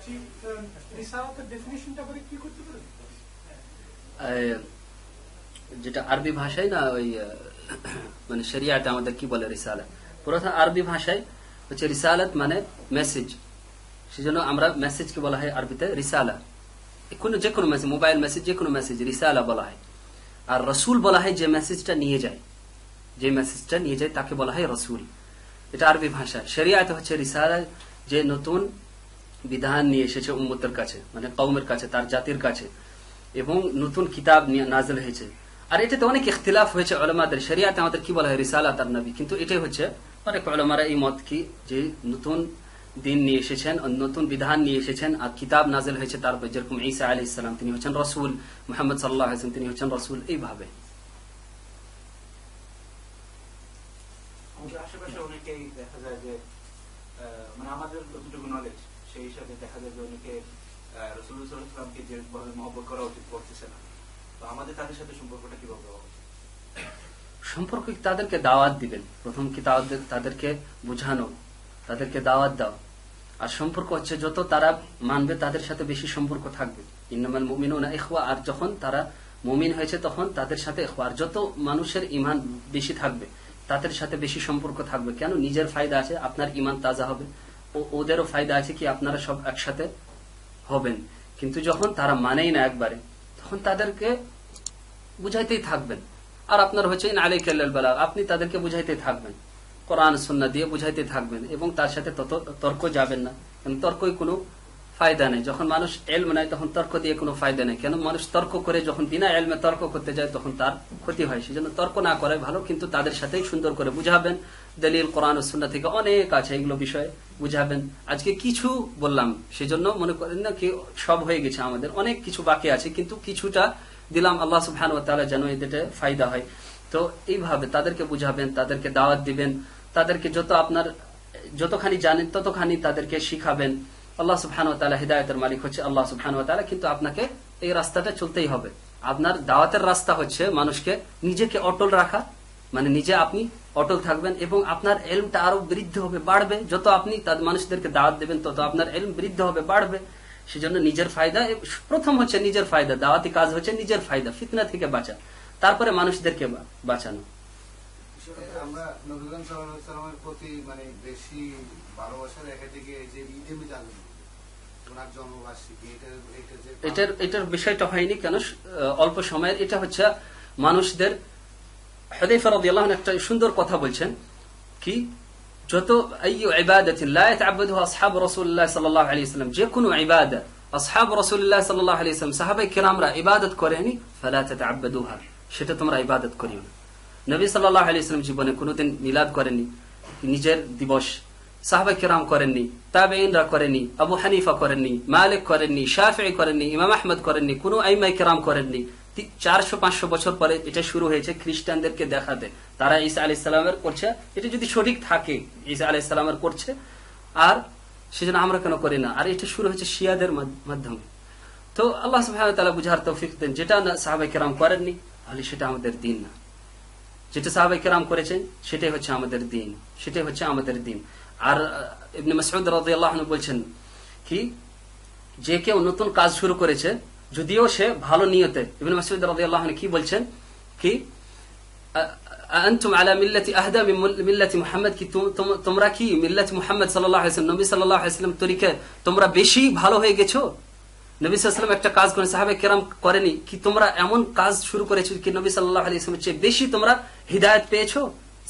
Um, যেটা আরবি ভাষায় না ওই মানে শরিয়াতে আমাদের কি বলে রিসালাত প্রথম আরবি ভাষায় হচ্ছে রিসালাত মানে মেসেজ সেজন্য আমরা মেসেজকে বলা হয় আরবিতে রিসালা কোনো যে কোনো মেসেজ মোবাইল মেসেজ যে কোনো মেসেজ রিসালা বলা হয় আর রসুল বলা হয় যে মেসেজটা নিয়ে যায় যে মেসেজটা নিয়ে যায় তাকে বলা হয় রসুল এটা আরবি ভাষা শরিয়াতে হচ্ছে রিসালা যে নতুন বিধান নিয়ে এসেছে উম্মতের কাছে মানে কৌমের কাছে তার জাতির কাছে এবং নতুন কিতাব নিয়ে নাজল হয়েছে আর এটাতে অনেক ইখতিলাফ হয়েছে আলমাদের সেরিয়াতে আমাদের কি বলা হয় রিসালা তার নবী কিন্তু এটাই হচ্ছে অনেক আলমারা এই মত কি যে নতুন দিন নিয়ে এসেছেন নতুন বিধান নিয়ে এসেছেন আর কিতাব নাজেল হয়েছে তারপর যেরকম ঈসা আলি ইসলাম তিনি হচ্ছেন রসুল মোহাম্মদ সাল্লাহ হাসান তিনি হচ্ছেন রসুল এইভাবে আমাদের সেই হিসাবে দেখা যায় যে অনেকে রসুলামকে যেভাবে মহব্বত করা উচিত করতেছে না তো আমাদের তাদের সাথে সম্পর্কটা কিভাবে হওয়া উচিত সম্পর্ক তাদেরকে দাওয়াত দিবেন প্রথম কি তাদেরকে বুঝানো তাদেরকে দাওয়াত দাও আর সম্পর্ক হচ্ছে যত তারা মানবে তাদের সাথে বেশি সম্পর্ক থাকবে ইন্নামাল মুমিন আর যখন তারা মুমিন হয়েছে তখন তাদের সাথে আর যত মানুষের ইমান বেশি থাকবে তাদের সাথে বেশি সম্পর্ক থাকবে কেন নিজের ফায়দা আছে আপনার ইমান তাজা হবে ওদেরও ফায়দা আছে কি আপনারা সব একসাথে হবেন কিন্তু যখন তারা মানেই না একবারে তখন তাদেরকে বুঝাইতেই থাকবেন আর আপনার হচ্ছে আলী কেল্লাল বালাগ আপনি তাদেরকে বুঝাইতে থাকবেন কোরআন সন্না দিয়ে বুঝাইতে থাকবেন এবং তার সাথে তত তর্ক যাবেন না কেন তর্কই কোনো ফায়দা নেই যখন মানুষ এলম নেয় তখন তর্ক দিয়ে কোনো ফায়দা নেই কেন মানুষ তর্ক করে যখন বিনা এলমে তর্ক করতে যায় তখন তার ক্ষতি হয় সেজন্য তর্ক না করাই ভালো কিন্তু তাদের সাথেই সুন্দর করে বুঝাবেন দলিল কোরআন ও সুন্না থেকে অনেক আছে এগুলো বিষয় বুঝাবেন আজকে কিছু বললাম সেজন্য মনে করেন না কি সব হয়ে গেছে আমাদের অনেক কিছু বাকি আছে কিন্তু কিছুটা দিলাম আল্লাহ সুহান যেন এদের ফায়দা হয় তো এইভাবে তাদেরকে বুঝাবেন তাদেরকে দাওয়াত দিবেন তাদেরকে যত আপনার যতখানি জানেন ততখানি তাদেরকে শিখাবেন আল্লাহ সুহান ও তালা হৃদায়তের মালিক হচ্ছে আল্লাহ সুহান ও তালা কিন্তু আপনাকে এই রাস্তাটা চলতেই হবে আপনার দাওয়াতের রাস্তা হচ্ছে মানুষকে নিজেকে অটল রাখা মানে নিজে আপনি অটল থাকবেন এবং আপনার এলমটা আরো বৃদ্ধ হবে বাড়বে যত আপনি তাদের মানুষদেরকে দাওয়াত দেবেন তত আপনার এলম বৃদ্ধ হবে বাড়বে সেজন্য নিজের ফায়দা প্রথম হচ্ছে নিজের ফায়দা দাওয়াতি কাজ হচ্ছে নিজের ফায়দা ফিতনা থেকে বাঁচা তারপরে মানুষদেরকে বাঁচানো প্রতি মানে বেশি এটার বিষয়টা হয়নি কেন অল্প সময়ের এটা হচ্ছে মানুষদের হদেফা রদি আল্লাহ একটা সুন্দর কথা বলছেন কি যত যে কোনো করেনি নিজের দিবস সাহাবা কিরাম করেননি আবু হানিফা করেননি মালিক করেননি শাফি করেননি ইমাম আহমদ করেননি কোনো আইমাই কিরাম করেননি চারশো পাঁচশো বছর পরে এটা শুরু হয়েছে খ্রিস্টানদেরকে দেখাতে তারা ইসা আলি সাল্লামের করছে এটা যদি সঠিক থাকে ইসা আলি সাল্লামের করছে আর সেজন্য আমরা কেন করি না আর এটা শুরু হয়েছে শিয়াদের মাধ্যমে তো আল্লাহ সাহেব বুঝার তৌফিক দেন যেটা সাহাবাই কেরাম করেননি তাহলে সেটা আমাদের দিন না যেটা সাহাবাই কেরাম করেছেন সেটাই হচ্ছে আমাদের দিন সেটাই হচ্ছে আমাদের দিন আর ইবনে মাসউদ রাদিয়াল্লাহু আনহু বলছেন কি যে কেউ নতুন কাজ শুরু করেছে যদিও সে ভালো নিয়তে ইবনে মাসউদ রাদিয়াল্লাহু আনহু কি বলছেন কি আনতুম আলা মিল্লাতি আহদা মিন মিল্লাতি মুহাম্মদ কি তোমরা কি মিল্লাতি মুহাম্মদ সাল্লাল্লাহু আলাইহি নবী সাল্লাল্লাহু আলাইহি ওয়াসাল্লাম তরিকা তোমরা বেশি ভালো হয়ে গেছো নবী সাল্লাল্লাহু একটা কাজ করেন সাহাবে কেরাম করেনি কি তোমরা এমন কাজ শুরু করেছো কি নবী সাল্লাল্লাহু আলাইহি ওয়াসাল্লামের চেয়ে বেশি তোমরা হিদায়ত পেয়েছো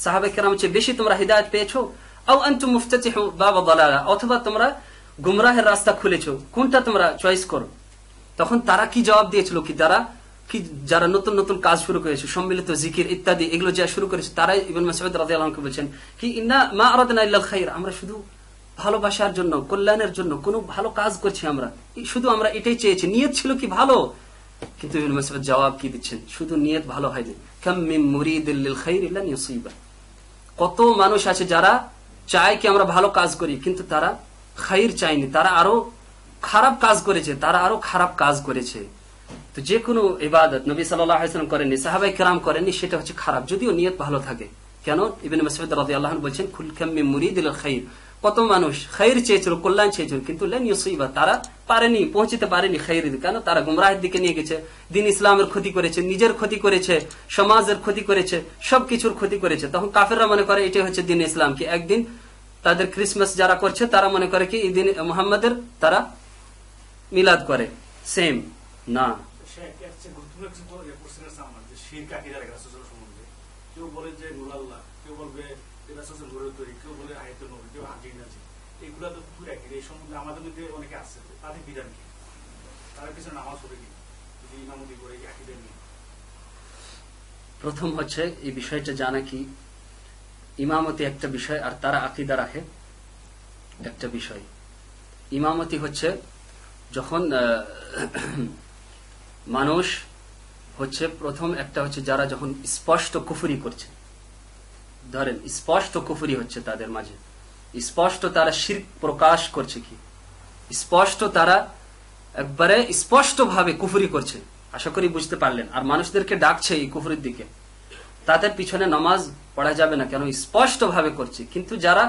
সাহাবে কেরাম চেয়ে বেশি তোমরা হিদায়াত পেয়েছো আও আনতুম মুফতাতিহু বাবা দালালা অথবা তোমরা গুমরাহের রাস্তা খুলেছো কোনটা তোমরা চয়েস করো তখন তারা কি জবাব দিয়েছিল কি তারা কি যারা নতুন নতুন কাজ শুরু করেছে সম্মিলিত জিকির ইত্যাদি এগুলো যা শুরু করেছে তারাই ইবন মাসুদ রাজিয়ালকে বলছেন কি ইন্না মা আরাদনা ইল্লাল খাইর আমরা শুধু ভালোবাসার জন্য কল্যাণের জন্য কোনো ভালো কাজ করছি আমরা শুধু আমরা এটাই চেয়েছি নিয়ত ছিল কি ভালো কিন্তু ইবন মাসুদ জবাব কি দিচ্ছেন শুধু নিয়ত ভালো হয়নি কাম মিম মুরিদিল খাইর ইল্লা ইউসিবা কত মানুষ আছে যারা চায় কি আমরা ভালো কাজ করি কিন্তু তারা খাইর চায়নি তারা আরো খারাপ কাজ করেছে তারা আরো খারাপ কাজ করেছে তো যে কোনো ইবাদত নবী সাল্লাম করেননি সাহাবাই কেরাম করেননি সেটা হচ্ছে খারাপ যদিও নিয়ত ভালো থাকে কেন ইবিন মাসুদ রাজি আল্লাহন বলছেন খুলকাম্মি মুরিদুল খাইর কত মানুষ খাইর চেয়েছিল কল্যাণ চেয়েছিল কিন্তু তারা পারেনি পৌঁছতে পারেনি খাইর কেন তারা গুমরাহের দিকে নিয়ে গেছে দিন ইসলামের ক্ষতি করেছে নিজের ক্ষতি করেছে সমাজের ক্ষতি করেছে সবকিছুর ক্ষতি করেছে তখন কাফেররা মনে করে এটাই হচ্ছে দিন ইসলাম কি একদিন তাদের ক্রিসমাস যারা করছে তারা মনে করে কি এই দিন মোহাম্মদের তারা মিলাদ করে সেম না কিছু নামাজ প্রথম হচ্ছে এই বিষয়টা জানা কি ইমামতি একটা বিষয় আর তারা আকিদা রাখে একটা বিষয় ইমামতি হচ্ছে যখন মানুষ হচ্ছে প্রথম একটা হচ্ছে যারা যখন স্পষ্ট কুফুরি করছে ধরেন স্পষ্ট কুফুরি হচ্ছে তাদের মাঝে স্পষ্ট তারা শির প্রকাশ করছে কি স্পষ্ট তারা একবারে স্পষ্টভাবে কুফুরি করছে আশা করি বুঝতে পারলেন আর মানুষদেরকে ডাকছে এই কুফুরির দিকে তাদের পিছনে নামাজ পড়া যাবে না কেন স্পষ্টভাবে করছে কিন্তু যারা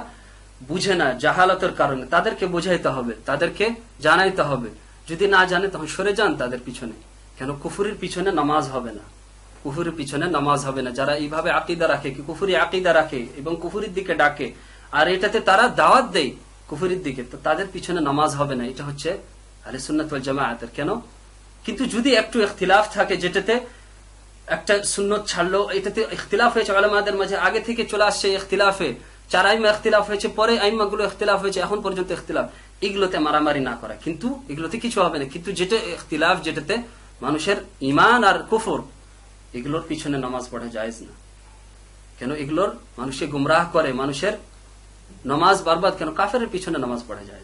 বুঝে না জাহালতের কারণে তাদেরকে বুঝাইতে হবে তাদেরকে জানাইতে হবে যদি না জানে তখন সরে যান তাদের পিছনে কেন কুফুরির পিছনে নামাজ হবে না কুফুরির পিছনে নামাজ হবে না যারা এইভাবে আকিদা রাখে কি কুফুরি আকিদা রাখে এবং কুফুরির দিকে ডাকে আর এটাতে তারা দাওয়াত দেয় কুফুরির দিকে তো তাদের পিছনে নামাজ হবে না এটা হচ্ছে আলে সুন্নাতল জামায়াতের কেন কিন্তু যদি একটু ইখতিলাফ থাকে যেটাতে একটা সুন্নত ছাড়লো এটাতে ইখতিলাফ হয়েছে আলমাদের মাঝে আগে থেকে চলে আসছে ইখতিলাফে চার আইমা ইখতিলাফ হয়েছে পরে আইমা গুলো ইখতিলাফ হয়েছে এখন পর্যন্ত ইখতিলাফ এগুলোতে মারামারি না করা কিন্তু এগুলোতে কিছু হবে না কিন্তু যেটা ইখতিলাফ যেটাতে মানুষের ইমান আর কুফর এগুলোর পিছনে নামাজ পড়া জায়েজ না কেন এগুলোর মানুষকে গুমরাহ করে মানুষের নমাজ বারবাদ কেন কাফের পিছনে নামাজ পড়া যায়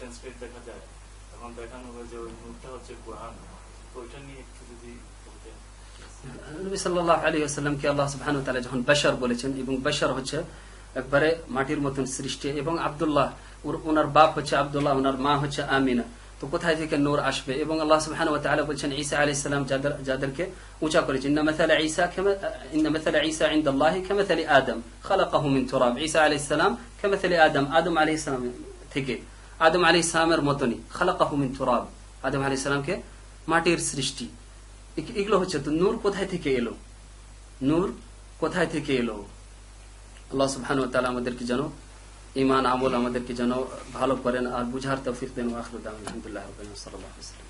ট্রান্সক্রিপ্ট দেখা যায় তখন দেখানো হবে যে ওই নূরটা হচ্ছে কোরআন ওইটা নিয়ে একটু যদি বলতেন নবী সাল্লাহ আলী আসাল্লামকে আল্লাহ সুবাহানু তালা যখন বাসার বলেছেন এবং বাসার হচ্ছে একবারে মাটির মতন সৃষ্টি এবং আবদুল্লাহ ওনার বাপ হচ্ছে আবদুল্লাহ ওনার মা হচ্ছে আমিনা তো কোথায় থেকে নূর আসবে এবং আল্লাহ সুবহান ওয়া তাআলা বলছেন ঈসা আলাইহিস সালাম যাদের যাদেরকে উঁচা করেছেন ইন্না মাসালা ঈসা কামা ইন্না আদম খালা মিন তুরাব ঈসা আলাইহিস সালাম কামাসালি আদম আদম আলাইহিস সালাম থেকে আদম আলী ইসলামের মতনই খালাকাহুমিন থোরাব আদম আলী ইসলামকে মাটির সৃষ্টি এগুলো হচ্ছে তো নূর কোথায় থেকে এলো নূর কোথায় থেকে এলো আল্লাহ সুবহানাহু ওয়া আমাদেরকে যেন ইমান আমল আমাদেরকে যেন ভালো করেন আর বুঝার তৌফিক দেন ওয়া আখিরু দাওয়ানা আলহামদুলিল্লাহ রাব্বিল আলামিন